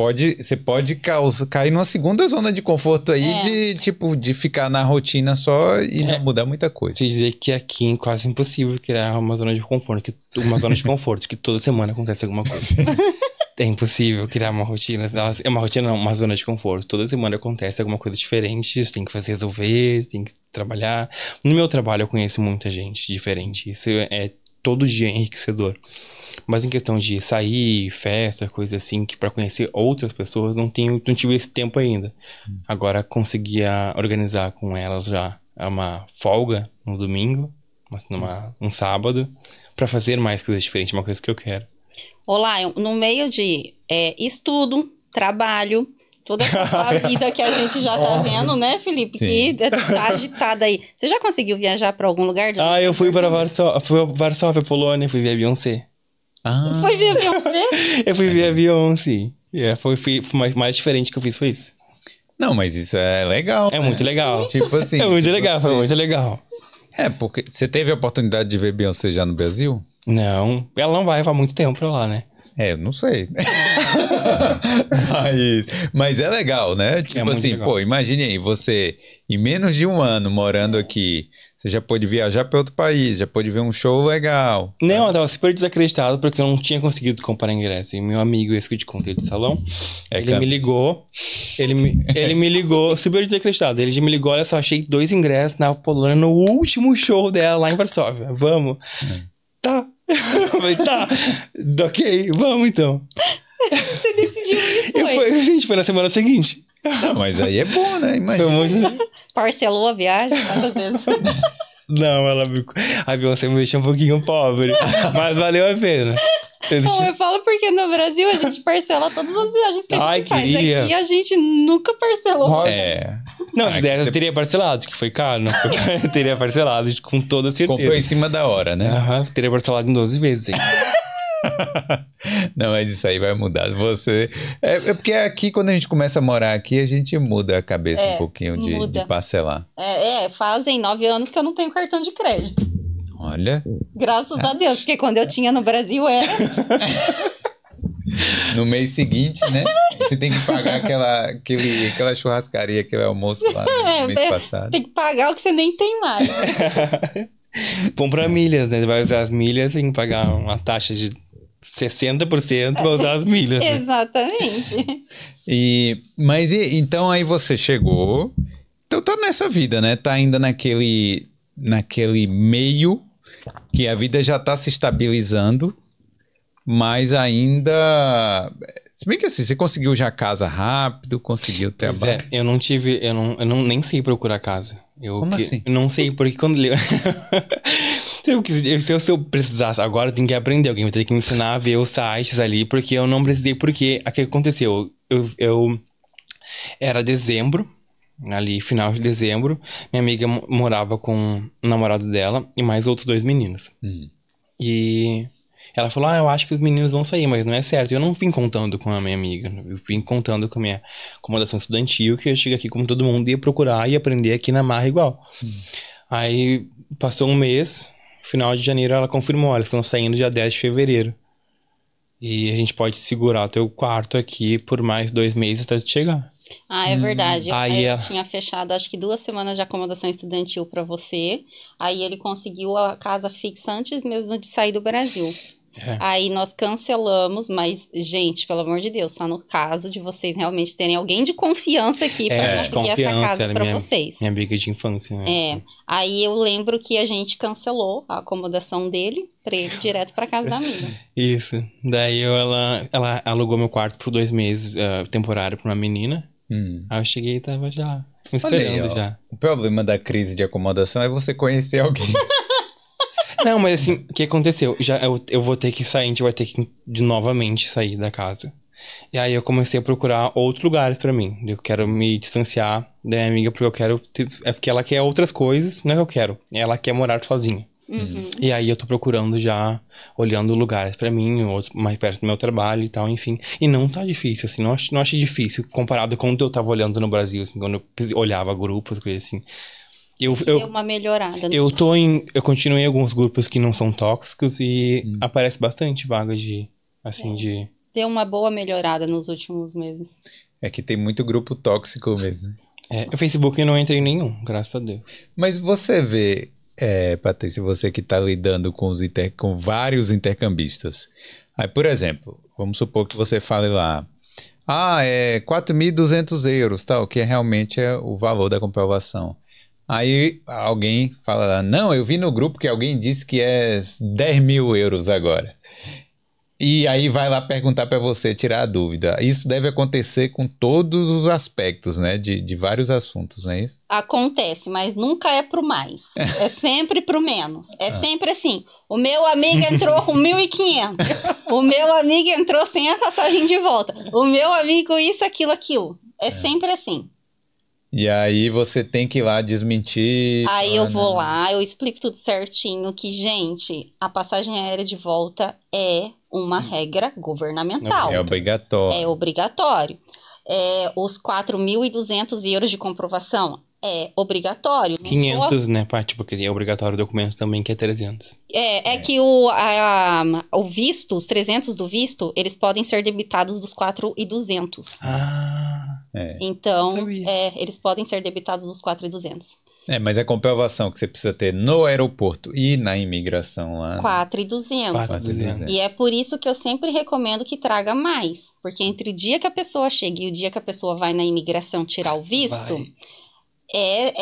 pode, você pode causar, cair numa segunda zona de conforto aí é. de tipo de ficar na rotina só e é. não mudar muita coisa. te dizer que aqui é quase impossível criar uma zona de conforto, que, uma zona de conforto que toda semana acontece alguma coisa. é impossível criar uma rotina, é uma rotina não, uma zona de conforto. Toda semana acontece alguma coisa diferente, você tem que fazer resolver, você tem que trabalhar. No meu trabalho eu conheço muita gente diferente. Isso é todo dia é enriquecedor. Mas em questão de sair, festa, coisa assim, que para conhecer outras pessoas, não, tenho, não tive esse tempo ainda. Hum. Agora conseguia organizar com elas já uma folga no um domingo, numa, hum. um sábado, para fazer mais coisas diferentes, uma coisa que eu quero. Olá, no meio de é, estudo, trabalho, toda essa vida que a gente já tá vendo, né, Felipe? Sim. Que é tá agitada aí. Você já conseguiu viajar para algum lugar? Ah, eu fui para Varsóvia, fui Polônia, fui ver a Beyoncé. Ah. Foi ver a Beyoncé? eu fui ver a Beyoncé. Yeah, foi, foi, foi mais, mais diferente que eu fiz foi isso. Não, mas isso é legal. É né? muito legal. Tipo assim. É muito tipo legal, assim. foi muito legal. É, porque você teve a oportunidade de ver Beyoncé já no Brasil? Não. Ela não vai há muito tempo pra lá, né? É, não sei mas, mas é legal, né? É tipo é assim, legal. pô, imagine aí, você, em menos de um ano morando aqui, você já pôde viajar para outro país, já pôde ver um show legal. Não, eu tava super desacreditado porque eu não tinha conseguido comprar ingresso. E meu amigo, esse que eu te contei do salão, é ele campos. me ligou. Ele me, ele me ligou, super desacreditado. Ele me ligou, olha só, achei dois ingressos na Polônia no último show dela lá em Varsóvia. Vamos. É. Tá. Eu falei, tá. ok, vamos então. Você decidiu isso. Eu foi. a gente foi na semana seguinte. Não, mas aí é bom, né? Imagina. Muito... Parcelou a viagem quantas vezes? Não, ela me... a Beyoncé me deixou um pouquinho pobre, mas valeu a pena. Eu, Bom, eu falo porque no Brasil a gente parcela todas as viagens que a gente Ai, faz. Queria. Aqui a gente nunca parcelou. É. Não, se dessa você... eu teria parcelado, que foi caro, não né? Eu teria parcelado, tipo, com toda certeza. Comprou em cima da hora, né? Aham, uhum, teria parcelado em 12 vezes. Hein? Não, mas isso aí vai mudar. Você. É, é, porque aqui, quando a gente começa a morar aqui, a gente muda a cabeça é, um pouquinho de, de parcelar. É, é, fazem nove anos que eu não tenho cartão de crédito. Olha. Graças a ah. Deus, porque quando eu tinha no Brasil era. no mês seguinte, né? Você tem que pagar aquela, aquele, aquela churrascaria, aquele almoço lá no é, mês passado. Tem que pagar o que você nem tem mais. Compra milhas, né? Você vai usar as milhas e pagar uma taxa de 60% vai usar as milhas. né? Exatamente. E, mas e, então aí você chegou. Então tá nessa vida, né? Tá ainda naquele, naquele meio que a vida já tá se estabilizando, mas ainda. Se bem que assim, você conseguiu já casa rápido, conseguiu ter Pois é, eu não tive, eu não, eu não nem sei procurar casa. Eu Como que- assim? eu não sei porque quando Se eu, se eu precisasse agora, eu tenho que aprender. Alguém vai ter que me ensinar a ver os sites ali, porque eu não precisei, porque o que aconteceu? Eu, eu era dezembro, ali final de dezembro, minha amiga morava com o namorado dela e mais outros dois meninos. Uhum. E ela falou: Ah, eu acho que os meninos vão sair, mas não é certo. Eu não vim contando com a minha amiga, eu vim contando com a minha acomodação estudantil, que eu chego aqui como todo mundo ia procurar e aprender aqui na marra igual. Uhum. Aí passou um mês, final de janeiro ela confirmou, olha, estão saindo dia 10 de fevereiro. E a gente pode segurar teu quarto aqui por mais dois meses até chegar. Ah, é verdade. Hum, aí eu tinha fechado acho que duas semanas de acomodação estudantil para você. Aí ele conseguiu a casa fixa antes mesmo de sair do Brasil. É. Aí nós cancelamos, mas, gente, pelo amor de Deus, só no caso de vocês realmente terem alguém de confiança aqui pra é, conseguir essa casa pra minha, vocês. Minha amiga de infância, né? É. Aí eu lembro que a gente cancelou a acomodação dele pra ele direto pra casa da amiga. Isso. Daí eu, ela, ela alugou meu quarto por dois meses uh, temporário pra uma menina. Hum. Aí eu cheguei e tava já. Me esperando aí, já. O problema da crise de acomodação é você conhecer alguém. Não, mas assim, o que aconteceu? Já eu, eu vou ter que sair, a gente vai ter que de novamente sair da casa. E aí eu comecei a procurar outros lugares para mim. Eu quero me distanciar da minha amiga porque eu quero. é porque ela quer outras coisas, não é que eu quero. Ela quer morar sozinha. Uhum. E aí eu tô procurando já, olhando lugares para mim, mais perto do meu trabalho e tal, enfim. E não tá difícil, assim, não, ach, não achei difícil comparado com o que eu tava olhando no Brasil, assim, quando eu olhava grupos, coisas assim. Eu, eu, deu uma melhorada. Né? Eu tô em. Eu continuei alguns grupos que não são tóxicos e hum. aparece bastante vaga de. Assim, é. de. Deu uma boa melhorada nos últimos meses. É que tem muito grupo tóxico mesmo. É, o Facebook eu não entrei em nenhum, graças a Deus. Mas você vê, é, Patrícia, você que está lidando com, os inter, com vários intercambistas. Aí, por exemplo, vamos supor que você fale lá, ah, é 4.200 euros, tal, que é realmente é o valor da comprovação. Aí alguém fala: Não, eu vi no grupo que alguém disse que é 10 mil euros agora. E aí vai lá perguntar para você, tirar a dúvida. Isso deve acontecer com todos os aspectos, né? De, de vários assuntos, não é isso? Acontece, mas nunca é pro mais. É sempre pro menos. É ah. sempre assim, o meu amigo entrou com 1.500. o meu amigo entrou sem a passagem de volta. O meu amigo isso, aquilo, aquilo. É, é. sempre assim. E aí você tem que ir lá desmentir. Aí eu né? vou lá, eu explico tudo certinho que, gente, a passagem aérea de volta é uma hum. regra governamental. É obrigatório. É obrigatório. É, os 4.200 euros de comprovação é obrigatório. 500, sou... né, Parte Porque é obrigatório o documento também, que é 300. É, é, é. que o, a, a, o visto, os 300 do visto, eles podem ser debitados dos 4.200. Ah... É. Então, é, eles podem ser debitados nos 4,200. É, mas é comprovação que você precisa ter no aeroporto e na imigração lá. 4,200. Né? E é por isso que eu sempre recomendo que traga mais. Porque entre o dia que a pessoa chega e o dia que a pessoa vai na imigração tirar o visto, vai é,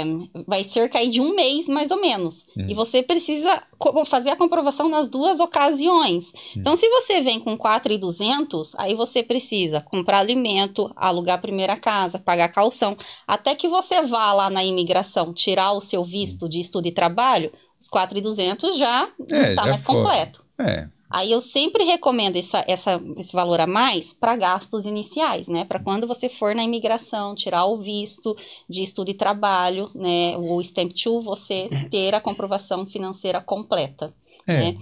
é, vai cerca de um mês mais ou menos. Hum. E você precisa fazer a comprovação nas duas ocasiões. Hum. Então, se você vem com 4,200, aí você precisa comprar alimento, alugar a primeira casa, pagar calção, até que você vá lá na imigração tirar o seu visto hum. de estudo e trabalho, os 4,200 já é, está mais foi. completo. É, Aí eu sempre recomendo essa, essa, esse valor a mais para gastos iniciais, né? Para quando você for na imigração, tirar o visto de estudo e trabalho, né? O Stamp 2, você ter a comprovação financeira completa. É. Né?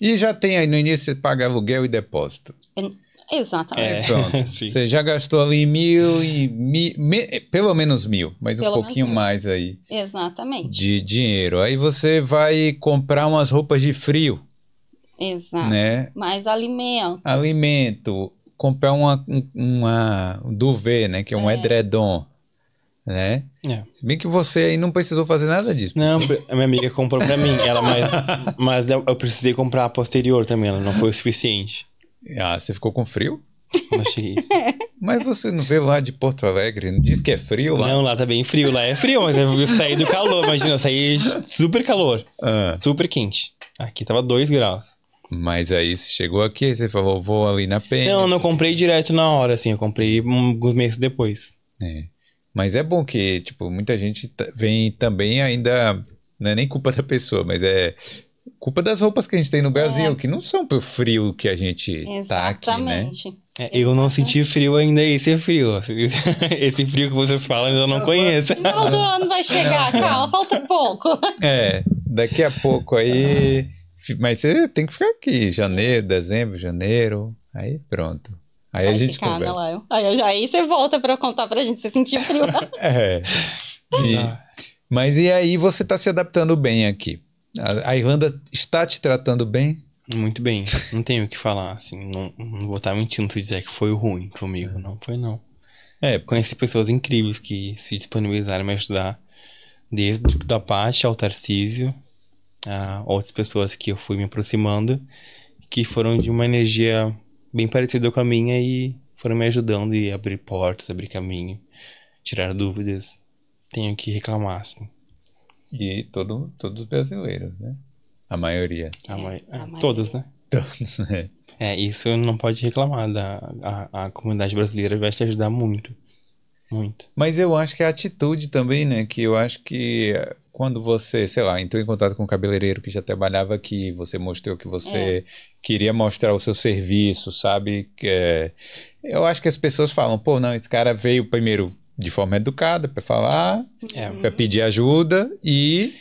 E já tem aí no início, você paga aluguel e depósito. Exatamente. É. Pronto. você já gastou ali mil e mil, me, pelo menos mil, mas pelo um pouquinho mais aí. Exatamente. De dinheiro. Aí você vai comprar umas roupas de frio Exato. Né? Mas alimento. Alimento. Comprar uma, uma um duvet, né? Que é um é. edredom. Né? É. Se bem que você aí não precisou fazer nada disso. Não, a minha amiga comprou pra mim. Ela mas mas eu precisei comprar a posterior também. Ela não foi o suficiente. Ah, você ficou com frio? mas você não veio lá de Porto Alegre? Não disse que é frio lá? Não, lá tá bem frio. Lá é frio, mas eu saí do calor. Imagina, eu saí super calor. Ah. Super quente. Aqui tava 2 graus. Mas aí você chegou aqui, você falou, vou ali na pena. Não, não comprei direto na hora, assim, eu comprei alguns meses depois. É. Mas é bom que, tipo, muita gente vem também ainda. Não é nem culpa da pessoa, mas é culpa das roupas que a gente tem no é. Brasil, é. que não são pro frio que a gente Exatamente. tá aqui, né? É, eu não senti frio ainda esse é frio. Esse frio que vocês falam eu não conheço. Não, do ano vai chegar, calma, falta pouco. É, daqui a pouco aí. Mas você tem que ficar aqui, janeiro, dezembro, janeiro. Aí pronto. Aí Vai a gente ficar, né, conversa. Né, aí, aí você volta para contar pra gente, você sentir frio. é. E, mas e aí você está se adaptando bem aqui? A, a, Irlanda está te tratando bem? Muito bem. Não tenho o que falar, assim. Não, não vou estar tá mentindo se dizer que foi ruim comigo. É. Não foi, não. É. Conheci pessoas incríveis que se disponibilizaram a me ajudar. Desde da parte ao Tarcísio, a outras pessoas que eu fui me aproximando, que foram de uma energia bem parecida com a minha e foram me ajudando e abrir portas, abrir caminho, tirar dúvidas. Tenho que reclamar, assim. E todo, todos os brasileiros, né? A maioria. A, é, ma a é, maioria. Todos, né? Todos, né? É, isso não pode reclamar. Da, a, a comunidade brasileira vai te ajudar muito. Muito. Mas eu acho que a atitude também, né? Que eu acho que quando você, sei lá, entrou em contato com um cabeleireiro que já trabalhava aqui, você mostrou que você é. queria mostrar o seu serviço, sabe? É, eu acho que as pessoas falam, pô, não, esse cara veio primeiro de forma educada para falar, é. para pedir ajuda e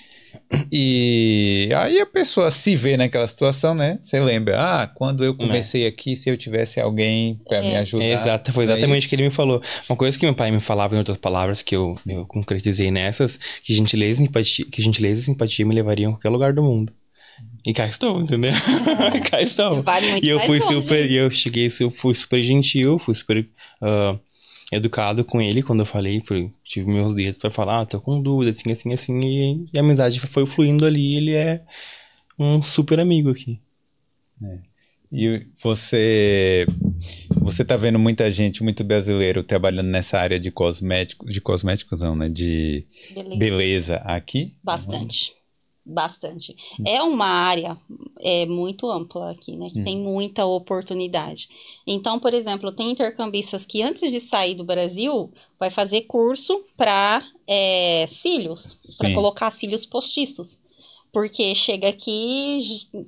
e aí a pessoa se vê naquela situação, né? Você lembra, ah, quando eu né. comecei é. aqui, se eu tivesse alguém para é. me ajudar. exato, foi é exatamente o que ele me falou. Uma coisa que meu pai me falava em outras palavras, que eu, eu concretizei nessas, que gentileza, simpatia, que gentileza e simpatia me levariam a qualquer lugar do mundo. E cá estou, entendeu? É. cá estou. Vale e eu fui longe. super, e eu cheguei, eu fui super gentil, fui super. Uh, educado com ele quando eu falei, tive meus dedos para falar, ah, tô com dúvida, assim, assim, assim, e, e, a amizade foi fluindo ali, ele é um super amigo aqui. É. E você você tá vendo muita gente, muito brasileiro trabalhando nessa área de cosméticos, de cosméticos não, né, de beleza, beleza aqui? Bastante bastante. Hum. É uma área é, muito ampla aqui, né? Que hum. tem muita oportunidade. Então, por exemplo, tem intercambistas que antes de sair do Brasil vai fazer curso para é, eh, cílios, para colocar cílios postiços. Porque chega aqui,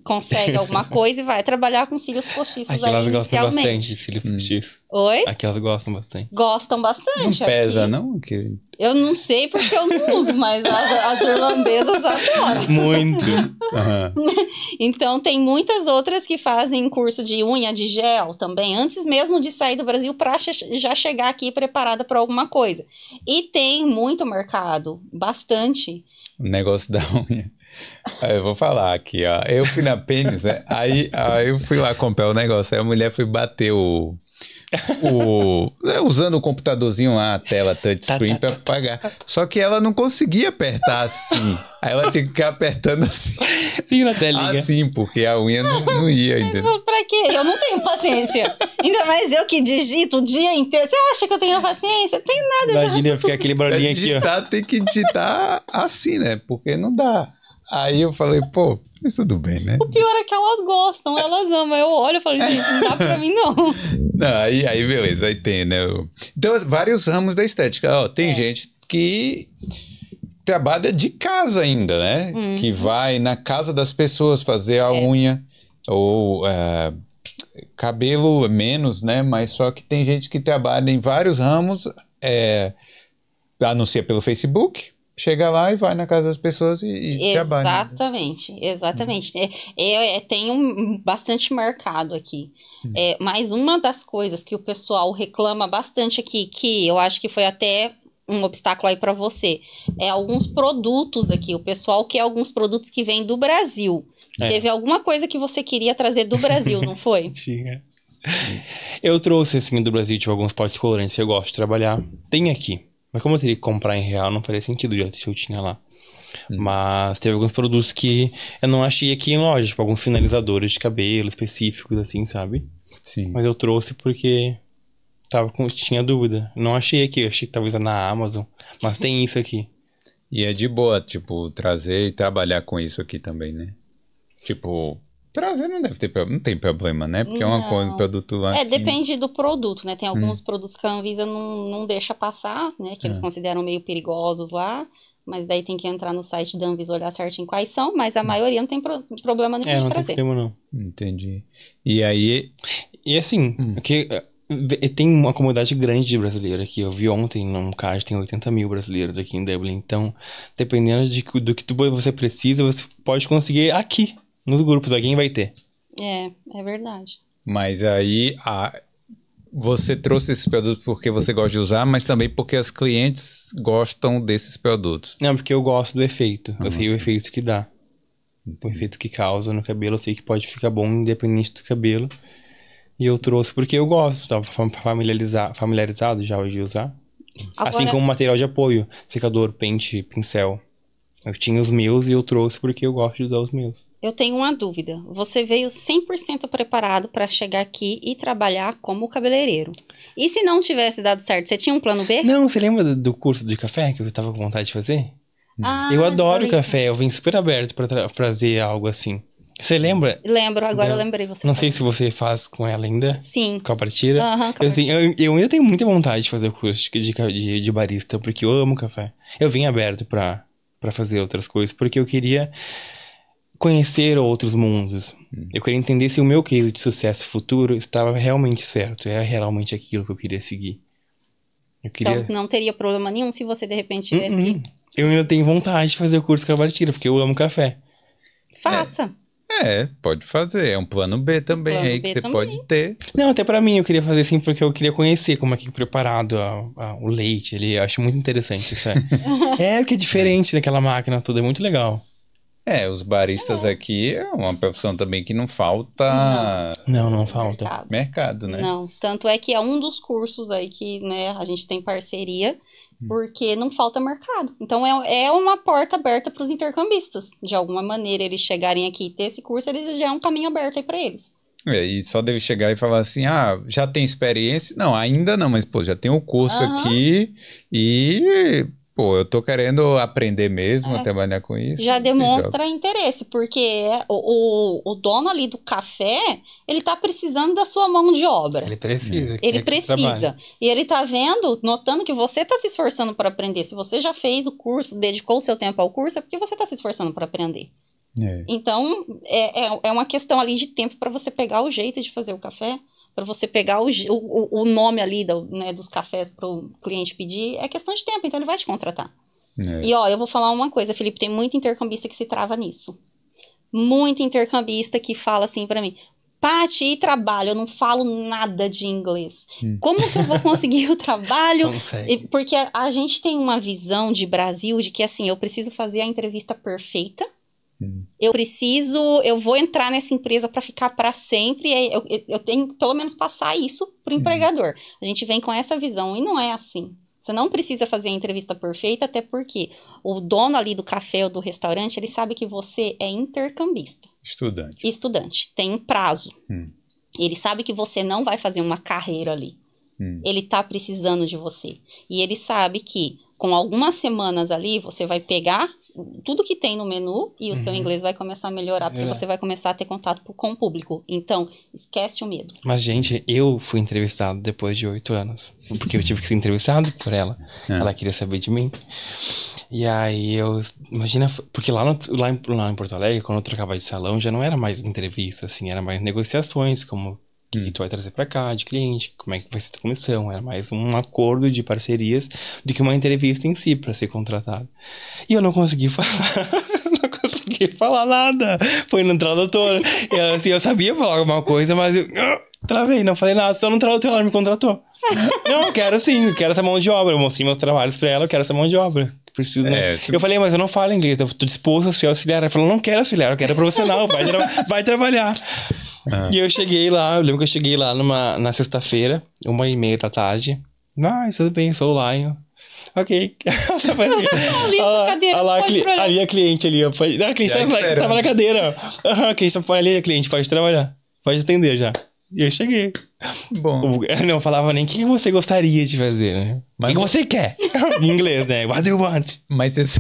consegue alguma coisa e vai trabalhar com cílios postiços aqui aí elas gostam bastante de cílios hum. postiços. Oi? Aqui elas gostam bastante. Gostam bastante. Não pesa, aqui. não? Que... Eu não sei porque eu não uso, mas as, as irlandesas adoram. Muito. Uhum. então, tem muitas outras que fazem curso de unha, de gel também, antes mesmo de sair do Brasil, para já chegar aqui preparada para alguma coisa. E tem muito mercado, bastante. O negócio da unha eu vou falar aqui, ó. Eu fui na Pênis, né? Aí, aí eu fui lá comprar o negócio. Aí a mulher foi bater o. o né, usando o computadorzinho lá, a tela touchscreen tá, tá, tá, pra tá, pagar. Tá, tá, Só que ela não conseguia apertar assim. Aí ela tinha que ficar apertando assim. Vira telinha Assim, porque a unha não, não ia ainda. pra quê? Eu não tenho paciência. ainda mais eu que digito o dia inteiro. Você acha que eu tenho paciência? Tem nada. Imagina, ficar aquele barulhinho é aqui, ó. Tem que digitar assim, né? Porque não dá. Aí eu falei, pô, mas tudo bem, né? O pior é que elas gostam, elas amam. Eu olho e falo, gente, não dá pra mim, não. não aí, aí, beleza, aí tem, né? Então, vários ramos da estética. Ó, tem é. gente que trabalha de casa ainda, né? Hum. Que vai na casa das pessoas fazer a é. unha ou eh, cabelo menos, né? Mas só que tem gente que trabalha em vários ramos, é, eh, anuncia pelo Facebook, chega lá e vai na casa das pessoas e, e trabalha. Exatamente, exatamente. Uhum. É, é, tem um bastante mercado aqui. Hum. É, mas uma das coisas que o pessoal reclama bastante aqui, que eu acho que foi até um obstáculo aí para você, é alguns produtos aqui. O pessoal quer alguns produtos que vêm do Brasil. É. Teve alguma coisa que você queria trazer do Brasil, não foi? Tinha. Eu trouxe, assim, do Brasil, tipo, alguns potes colorantes que eu gosto de trabalhar. Tem aqui. Mas como eu teria que comprar em real, não faria sentido já se eu tinha lá. Hum. Mas teve alguns produtos que eu não achei aqui em loja, tipo alguns finalizadores de cabelo específicos, assim, sabe? Sim. Mas eu trouxe porque tava com, tinha dúvida. Não achei aqui, achei que talvez é na Amazon. Mas tem isso aqui. E é de boa, tipo, trazer e trabalhar com isso aqui também, né? Tipo, Trazer não deve ter não tem problema, né? Porque não. é uma coisa, um produto lá. É, que... depende do produto, né? Tem alguns hum. produtos que a Anvisa não, não deixa passar, né? Que eles é. consideram meio perigosos lá. Mas daí tem que entrar no site da Anvisa olhar certinho quais são, mas a hum. maioria não tem pro, problema nenhum é, de trazer. Não tem problema, não. Entendi. E aí. E assim, hum. que, eh, tem uma comunidade grande de brasileiros aqui. Eu vi ontem num card, tem 80 mil brasileiros aqui em Dublin. Então, dependendo de, do que tu, você precisa, você pode conseguir aqui nos grupos, alguém vai ter. É, é verdade. Mas aí a, você trouxe esses produtos porque você gosta de usar, mas também porque as clientes gostam desses produtos. Não, porque eu gosto do efeito. Ah, eu sei o efeito que dá. O efeito que causa no cabelo, eu sei que pode ficar bom independente do cabelo. E eu trouxe porque eu gosto, estava familiarizado já hoje de usar. Assim Agora... Assim como material de apoio, secador, pente, pincel. Eu tinha os meus e eu trouxe porque eu gosto de usar os meus. Eu tenho uma dúvida. Você veio 100% preparado para chegar aqui e trabalhar como cabeleireiro. E se não tivesse dado certo, você tinha um plano B? Não, você lembra do curso de café que eu estava com vontade de fazer? Ah, eu adoro café, eu vim super aberto para fazer algo assim. Você lembra? Lembro, agora eu lembrei você. Não sei se você faz com ela ainda. Sim. Com a partida. Aham, uhum, eu, assim, eu, eu, ainda tenho muita vontade de fazer o curso de, de, de barista, porque eu amo café. Eu vim aberto pra para fazer outras coisas, porque eu queria conhecer outros mundos. Hum. Eu queria entender se o meu case de sucesso futuro estava realmente certo, era é realmente aquilo que eu queria seguir. Eu queria... Então, não teria problema nenhum se você de repente tivesse uh -uh. que. Eu ainda tenho vontade de fazer o curso Cabartira, porque eu amo café. Faça! É. É, pode fazer. É um plano B também plano aí B que você também. pode ter. Não, até para mim eu queria fazer assim, porque eu queria conhecer como é que é preparado a, a, o leite. Ele acho muito interessante isso. É, é que é diferente daquela máquina toda, é muito legal. É, os baristas é. aqui é uma profissão também que não falta. Não, não, não falta. Mercado. mercado. né? Não, tanto é que é um dos cursos aí que né, a gente tem parceria, hum. porque não falta mercado. Então é, é uma porta aberta para os intercambistas. De alguma maneira, eles chegarem aqui e ter esse curso, eles já é um caminho aberto aí para eles. É, e só deve chegar e falar assim: ah, já tem experiência? Não, ainda não, mas pô, já tem o um curso uhum. aqui e pô, eu tô querendo aprender mesmo é, a trabalhar com isso. Já demonstra interesse, porque é, o, o, o, dono ali do café, ele tá precisando da sua mão de obra. Ele precisa. Ele é precisa. E ele tá vendo, notando que você tá se esforçando para aprender. Se você já fez o curso, dedicou o seu tempo ao curso, é porque você tá se esforçando para aprender. É. Então, é, é, é uma questão ali de tempo para você pegar o jeito de fazer o café para você pegar o, o, o, nome ali do, né, dos cafés para o cliente pedir, é questão de tempo, então ele vai te contratar. É. E ó, eu vou falar uma coisa, Felipe, tem muito intercambista que se trava nisso. Muito intercambista que fala assim para mim: Pati, e trabalho? Eu não falo nada de inglês. Hum. Como que eu vou conseguir o trabalho? Porque a, a gente tem uma visão de Brasil de que assim, eu preciso fazer a entrevista perfeita eu preciso, eu vou entrar nessa empresa para ficar para sempre. Eu, eu, eu, tenho pelo menos passar isso para o uhum. empregador. Uhum. A gente vem com essa visão e não é assim. Você não precisa fazer a entrevista perfeita, até porque o dono ali do café ou do restaurante ele sabe que você é intercambista. Estudante. Estudante. Tem um prazo. Hum. Ele sabe que você não vai fazer uma carreira ali. Hum. Ele está precisando de você. E ele sabe que com algumas semanas ali você vai pegar tudo que tem no menu e o uhum. seu inglês vai começar a melhorar, porque é. você vai começar a ter contato com o público. Então, esquece o medo. Mas, gente, eu fui entrevistado depois de oito anos, porque eu tive que ser entrevistado por ela. É. Ela queria saber de mim. E aí eu. Imagina, porque lá, no, lá, em, lá em Porto Alegre, quando eu trocava de salão, já não era mais entrevista, assim, era mais negociações, como que tu vai trazer para cá de cliente, como é que vai ser a tua comissão. Era mais um acordo de parcerias do que uma entrevista em si para ser contratado. E eu não consegui falar. não consegui falar nada. Foi no tradutor. Eu, assim, eu sabia falar alguma coisa, mas eu. Ah, travei, não falei nada, só no tradutor ela me contratou. não, eu quero sim, eu quero essa mão de obra. Eu mostrei meus trabalhos pra ela, eu quero essa mão de obra preciso. É, se... Eu falei, mas eu não falo inglês, eu tô disposto a ser auxiliar. Ela falou, não quero auxiliar, eu quero profissional, vai, tra vai trabalhar. Ah. E eu cheguei lá, eu lembro que eu cheguei lá numa, na sexta-feira, uma e meia da tarde. Ah, tudo bem, sou online. Ok. Olha lá, ali a cliente ali. Ó, a cliente tava, tava na cadeira. a cliente ali, a cliente pode trabalhar. Pode atender já. E eu cheguei. Bom. Eu não falava nem o que você gostaria de fazer, né? Mas... O que você quer? em inglês, né? What do you want? Mas você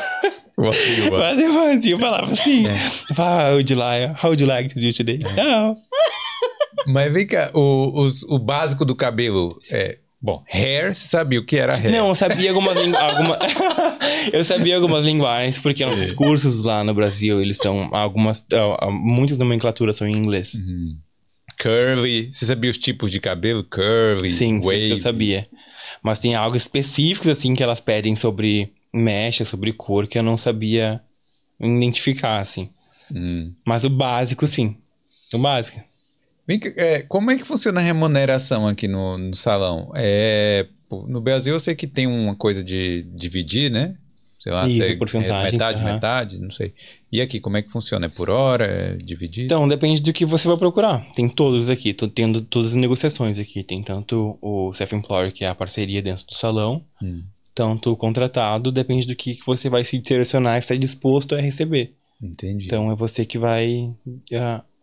What do you want? What do you want? Eu falava assim. É. Eu falava, how would you like, how would you like to do today? É. Mas vem cá, o, o básico do cabelo é... Bom, hair, você sabia o que era hair? Não, eu sabia algumas alguma, Eu sabia algumas linguagens, porque nossos é. cursos lá no Brasil, eles são algumas. É, é, muitas nomenclaturas são em inglês. Uhum curly. Você sabia os tipos de cabelo? Curly, sim, wave. Sim, eu sabia. Mas tem algo específico, assim, que elas pedem sobre mecha, sobre cor, que eu não sabia identificar, assim. Hum. Mas o básico, sim. O básico. É, como é que funciona a remuneração aqui no, no salão? É, no Brasil eu sei que tem uma coisa de dividir, né? sei lá, e, é porcentagem, é metade, uhum. metade, não sei. E aqui, como é que funciona? É por hora? É dividido? Então, depende do que você vai procurar. Tem todos aqui, tô tendo todas as negociações aqui. Tem tanto o self-employer, que é a parceria dentro do salão, hum. tanto o contratado, depende do que você vai se direcionar e estar é disposto a receber. Entendi. Então, é você que vai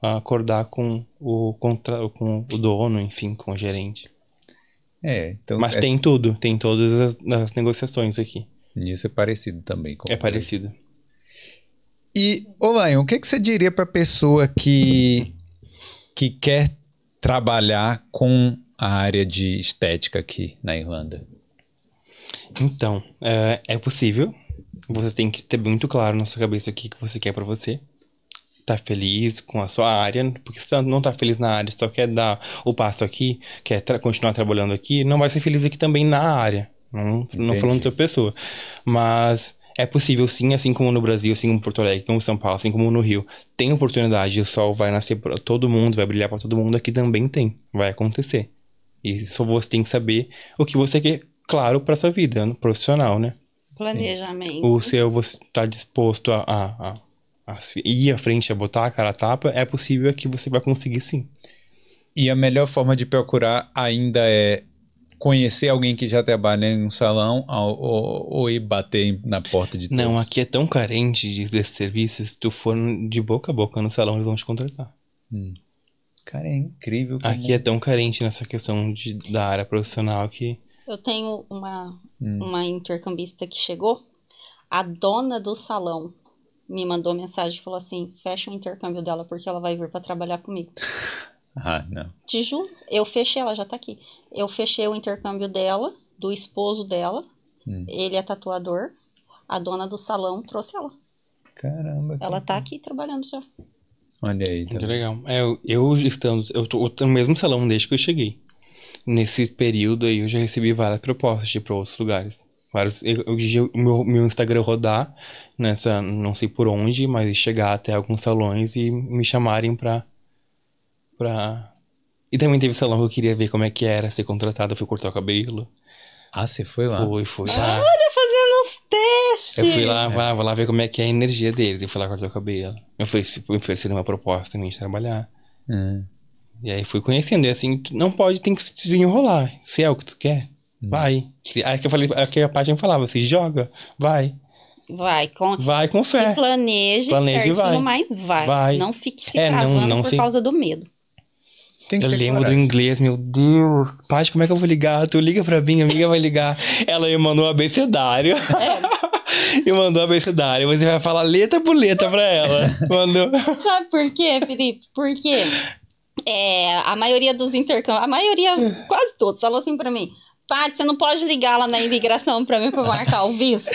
acordar com o, contra, com o dono, enfim, com o gerente. É, então... Mas é... tem tudo, tem todas as, as negociações aqui nisso é parecido também. Com é parecido. E, ô Lion, o que, que você diria para pessoa que, que quer trabalhar com a área de estética aqui na Irlanda? Então, é, é possível. Você tem que ter muito claro na sua cabeça o que, que você quer para você. Tá feliz com a sua área, porque se você não tá feliz na área, só quer dar o passo aqui, quer tra continuar trabalhando aqui, não vai ser feliz aqui também na área. Não, não falando da pessoa. Mas é possível sim, assim como no Brasil, assim como em Porto Alegre, como em São Paulo, assim como no Rio. Tem oportunidade, o sol vai nascer para todo mundo, vai brilhar para todo mundo, aqui também tem, vai acontecer. E só você tem que saber o que você quer, claro, para sua vida no profissional, né? Planejamento. Sim. O seu, você está disposto a, a, a, a, ir à frente, a botar a cara a tapa, é possível é que você vai conseguir sim. E a melhor forma de procurar ainda é conhecer alguém que já trabalha em um salão ou, ou, ou ir bater na porta de Não, todos. aqui é tão carente de, desses serviços. Se tu for de boca a boca no salão, eles vão te contratar. Hum. Cara, é incrível. Aqui é... é tão carente nessa questão de, da área profissional que. Eu tenho uma, hum. uma intercambista que chegou, a dona do salão me mandou mensagem e falou assim: fecha o intercâmbio dela porque ela vai vir para trabalhar comigo. Ah, não. De Eu fechei, ela já tá aqui. Eu fechei o intercâmbio dela, do esposo dela. Hum. Ele é tatuador. A dona do salão trouxe ela. Caramba. Ela tá aqui trabalhando já. Olha aí. Tá... Que legal. É, eu, estando, eu tô, no mesmo salão desde que eu cheguei. Nesse período aí eu já recebi várias propostas de ir pra outros lugares. Vários, eu, eu, meu, meu Instagram rodar nessa, não sei por onde, mas chegar até alguns salões e me chamarem pra pra. E também teve salão que eu queria ver como é que era ser contratado, eu fui cortar o cabelo. Ah, você foi lá? Foi, foi lá. Olha, fazendo os testes! Eu fui lá, é. vá, vou lá ver como é que é a energia deles. Eu fui lá cortar o cabelo. Me ofereceram ofereci uma proposta em mim de trabalhar. É. E aí fui conhecendo. E é assim, não pode, tem que se desenrolar. Se é o que tu quer, hum. vai. Aí que eu falei, aqui a página falava, se joga, vai. Vai com, vai com fé. Se planeje, planeje certinho, vai. mas vai. vai. Não fique se é, travando não, não por causa do medo. Tem que eu lembro do inglês, meu Deus. Pai, como é que eu vou ligar? Tu liga pra mim, amiga vai ligar. Ela me mandou um abecedário. É. e mandou um abecedário. Você vai falar letra por letra pra ela. Mandou. Sabe por quê, Felipe? Por quê? É, a maioria dos intercâmbios, a maioria, quase todos, falou assim pra mim: Paty, você não pode ligar lá na imigração pra mim pra marcar o visto.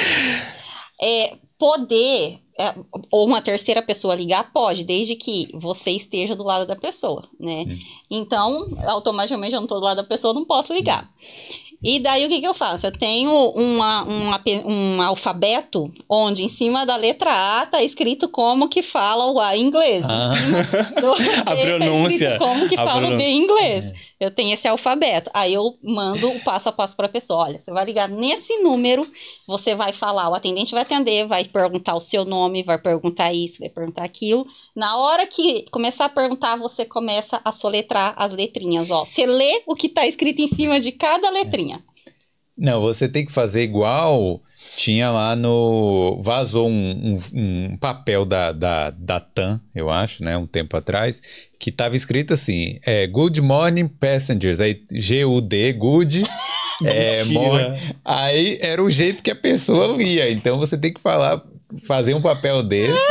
É, poder é, ou uma terceira pessoa ligar, pode, desde que você esteja do lado da pessoa, né? Hum. Então, automaticamente eu não estou do lado da pessoa, não posso ligar. Hum. E daí o que, que eu faço? Eu tenho uma, uma, um alfabeto onde em cima da letra A tá escrito como que fala o A em inglês. Ah. a tá pronúncia. Tá como que a fala pronúncia. o B em inglês. É. Eu tenho esse alfabeto. Aí eu mando o passo a passo para a pessoa. Olha, você vai ligar nesse número, você vai falar, o atendente vai atender, vai perguntar o seu nome, vai perguntar isso, vai perguntar aquilo. Na hora que começar a perguntar, você começa a soletrar as letrinhas, ó. Você lê o que está escrito em cima de cada letrinha. Não, você tem que fazer igual tinha lá no. Vazou um, um, um papel da, da, da TAM, eu acho, né? Um tempo atrás, que estava escrito assim: é, Good morning, passengers. Aí G-U-D, good. é, morning. Aí era o jeito que a pessoa lia. Então você tem que falar, fazer um papel desse.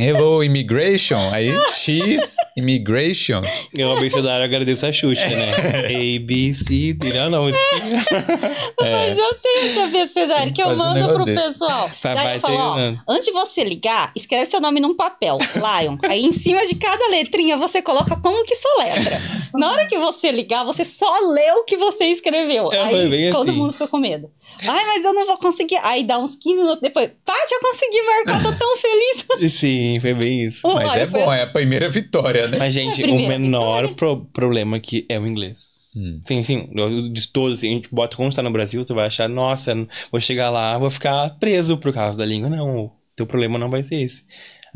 Hello Immigration, aí X Immigration. É eu, abecedário, agradeço a Xuxa, né? A, B, C, D. Não, não. Mas eu tenho esse abecedário que eu mando pro desse. pessoal. Daí Papai eu falo, ó, antes de você ligar, escreve seu nome num papel, Lion. Aí em cima de cada letrinha você coloca como que soletra. Na hora que você ligar, você só lê o que você escreveu. É bem Aí todo assim. mundo ficou com medo. Ai, mas eu não vou conseguir. Aí dá uns 15 minutos depois. Paty, eu consegui marcar, tô tão feliz. Sim, foi bem isso. Mas Olha, é foi- bom, é a primeira vitória, né? Mas, gente, o menor pro problema aqui é o inglês. Hum. Sim, sim, de todos, assim, a gente bota como está no Brasil, tu vai achar, nossa, vou chegar lá, vou ficar preso por causa da língua. Não, o teu problema não vai ser esse.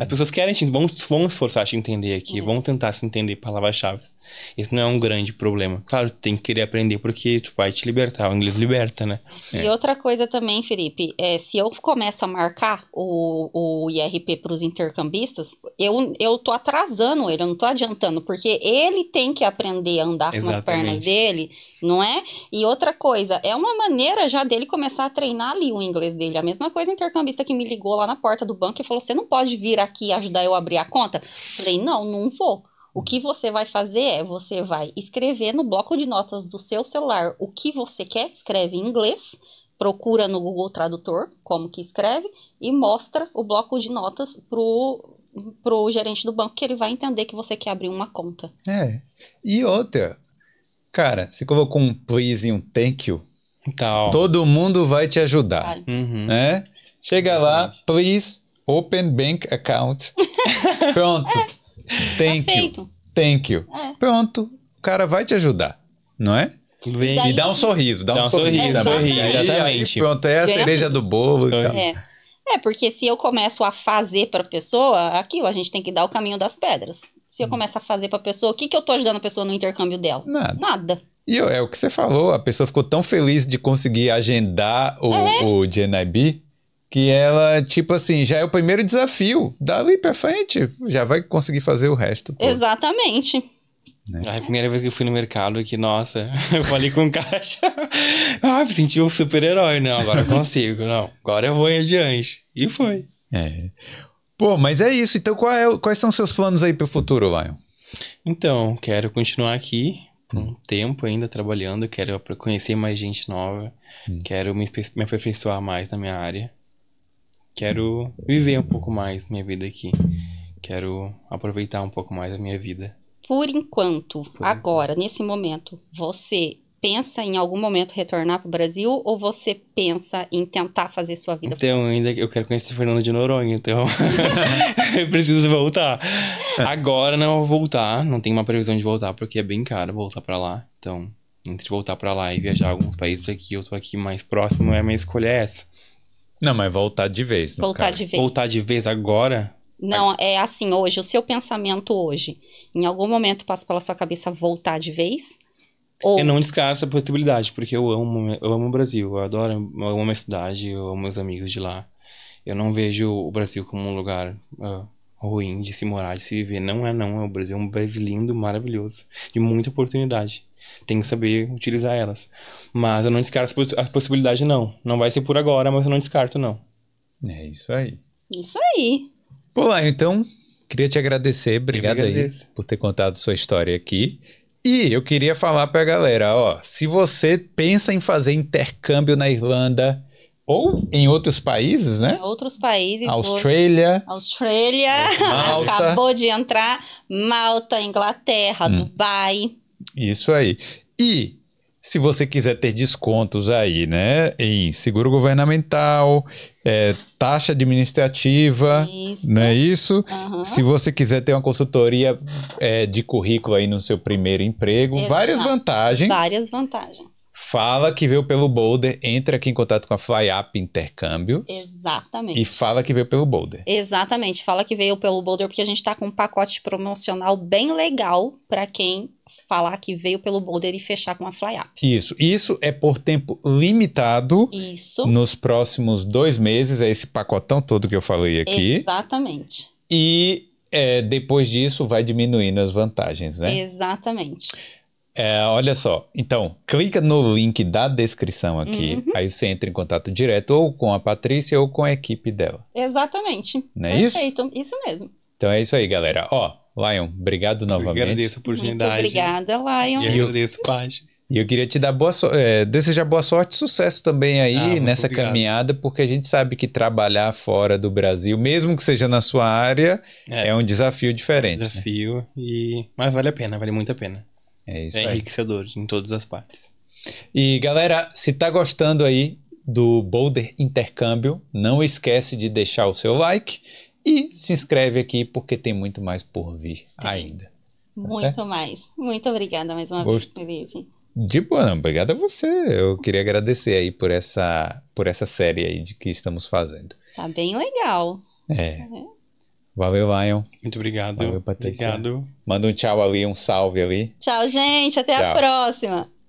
As pessoas querem, vão, vão esforçar a te entender aqui, é. vão tentar se entender palavras-chave. Esse não é um grande problema. Claro, tu tem que querer aprender porque tu vai te libertar, o inglês liberta, né? É. E outra coisa também, Felipe, é se eu começo a marcar o, o IRP para os intercambistas, eu, eu tô atrasando ele, eu não tô adiantando, porque ele tem que aprender a andar Exatamente. com as pernas dele, não é? E outra coisa, é uma maneira já dele começar a treinar ali o inglês dele. A mesma coisa, o intercambista que me ligou lá na porta do banco e falou: você não pode vir aqui aqui ajudar eu a abrir a conta? Falei, não, não vou. O que você vai fazer é você vai escrever no bloco de notas do seu celular o que você quer, escreve em inglês, procura no Google Tradutor como que escreve e mostra o bloco de notas pro pro gerente do banco que ele vai entender que você quer abrir uma conta. É. E outra, cara, se colocou um please e um thank you, então. todo mundo vai te ajudar, vale. Uhum. né? Chega lá, please, Open Bank Account. Pronto. Thank you. Thank you. É. Pronto. O cara vai te ajudar, não é? Bem, e dá um sorriso, dá, dá um, um sorriso, sorriso, exatamente. Aí, pronto, é a cereja do bolo é. É. é, porque se eu começo a fazer para a pessoa, aquilo a gente tem que dar o caminho das pedras. Se eu hum. começo a fazer para a pessoa, o que, que eu tô ajudando a pessoa no intercâmbio dela? Nada. Nada. E é o que você falou, a pessoa ficou tão feliz de conseguir agendar o, é. o GNIB que ela, tipo assim, já é o primeiro desafio. Dali pra frente, já vai conseguir fazer o resto. Todo. Exatamente. Né? A primeira vez que eu fui no mercado, que nossa, eu falei com caixa. ah, me senti um super-herói. Não, agora eu consigo. Não, agora eu vou em adiante. E foi. É. Pô, mas é isso. Então, é, quais são seus planos aí pro futuro, Lion? Então, quero continuar aqui por um tempo ainda trabalhando. Quero conhecer mais gente nova. Hum. Quero me, me aperfeiçoar mais na minha área quero viver um pouco mais minha vida aqui. Quero aproveitar um pouco mais a minha vida. Por enquanto, Por agora, nesse momento, você pensa em algum momento retornar para o Brasil ou você pensa em tentar fazer sua vida? Então, ainda eu quero conhecer Fernando de Noronha, então eu preciso voltar. Agora não vou voltar, não tem uma previsão de voltar porque é bem caro voltar para lá. Então, entre voltar para lá e viajar alguns países aqui, eu tô aqui mais próximo, não é a minha escolha é essa. Não, mas voltar de vez. Voltar caso. de vez. Voltar de vez agora? Não, é assim, hoje, o seu pensamento hoje, em algum momento passa pela sua cabeça voltar de vez? Ou... Eu não descarto essa possibilidade, porque eu amo, eu amo o Brasil, eu adoro, eu amo a cidade, eu amo meus amigos de lá. Eu não vejo o Brasil como um lugar uh, ruim de se morar, de se viver. Não é, não. É o Brasil é um país lindo, maravilhoso, de muita oportunidade. Tem que saber utilizar elas. Mas eu não descarto as possibilidades, não. Não vai ser por agora, mas eu não descarto, não. É isso aí. Isso aí. Pô, então, queria te agradecer. Obrigado aí por ter contado sua história aqui. E eu queria falar pra galera, ó, se você pensa em fazer intercâmbio na Irlanda, ou em outros países, né? Outros países. Austrália. Austrália. Malta. Acabou de entrar. Malta, Inglaterra, hum. Dubai. Isso aí. E se você quiser ter descontos aí, né, em seguro governamental, é, taxa administrativa, isso. não é isso? Uhum. Se você quiser ter uma consultoria é, de currículo aí no seu primeiro emprego, Exato. várias vantagens. Várias vantagens. Fala que veio pelo Boulder, entra aqui em contato com a FlyApp Intercâmbio. Exatamente. E fala que veio pelo Boulder. Exatamente, fala que veio pelo Boulder, porque a gente está com um pacote promocional bem legal para quem falar que veio pelo Boulder e fechar com a FlyUp. Isso. Isso é por tempo limitado. Isso. Nos próximos dois meses, é esse pacotão todo que eu falei aqui. Exatamente. E é, depois disso vai diminuindo as vantagens, né? Exatamente. É, olha só, então, clica no link da descrição aqui, uhum. aí você entra em contato direto ou com a Patrícia ou com a equipe dela. Exatamente. Não é Perfeito. isso? isso mesmo. Então é isso aí, galera. Ó, Lion, obrigado novamente. Eu agradeço a oportunidade. Muito obrigada, Lion. E eu agradeço, E eu queria te dar boa so é, desejar boa sorte e sucesso também aí ah, nessa obrigado. caminhada, porque a gente sabe que trabalhar fora do Brasil, mesmo que seja na sua área, é, é um desafio diferente. É um né? desafio, né? e... mas vale a pena, vale muito a pena. É isso é aí. enriquecedor em todas as partes. E galera, se tá gostando aí do Boulder Intercâmbio, não esquece de deixar o seu like e se inscreve aqui porque tem muito mais por vir tem. ainda. Tá muito certo? mais. Muito obrigada mais uma Gost... vez, Felipe. De boa, não, obrigado a você. Eu queria agradecer aí por essa, por essa série aí de que estamos fazendo. Tá bem legal. É. Tá Valeu, Lion. Muito obrigado. Valeu, Patrícia. Obrigado. Manda um tchau ali, um salve ali. Tchau, gente. Até tchau. a próxima.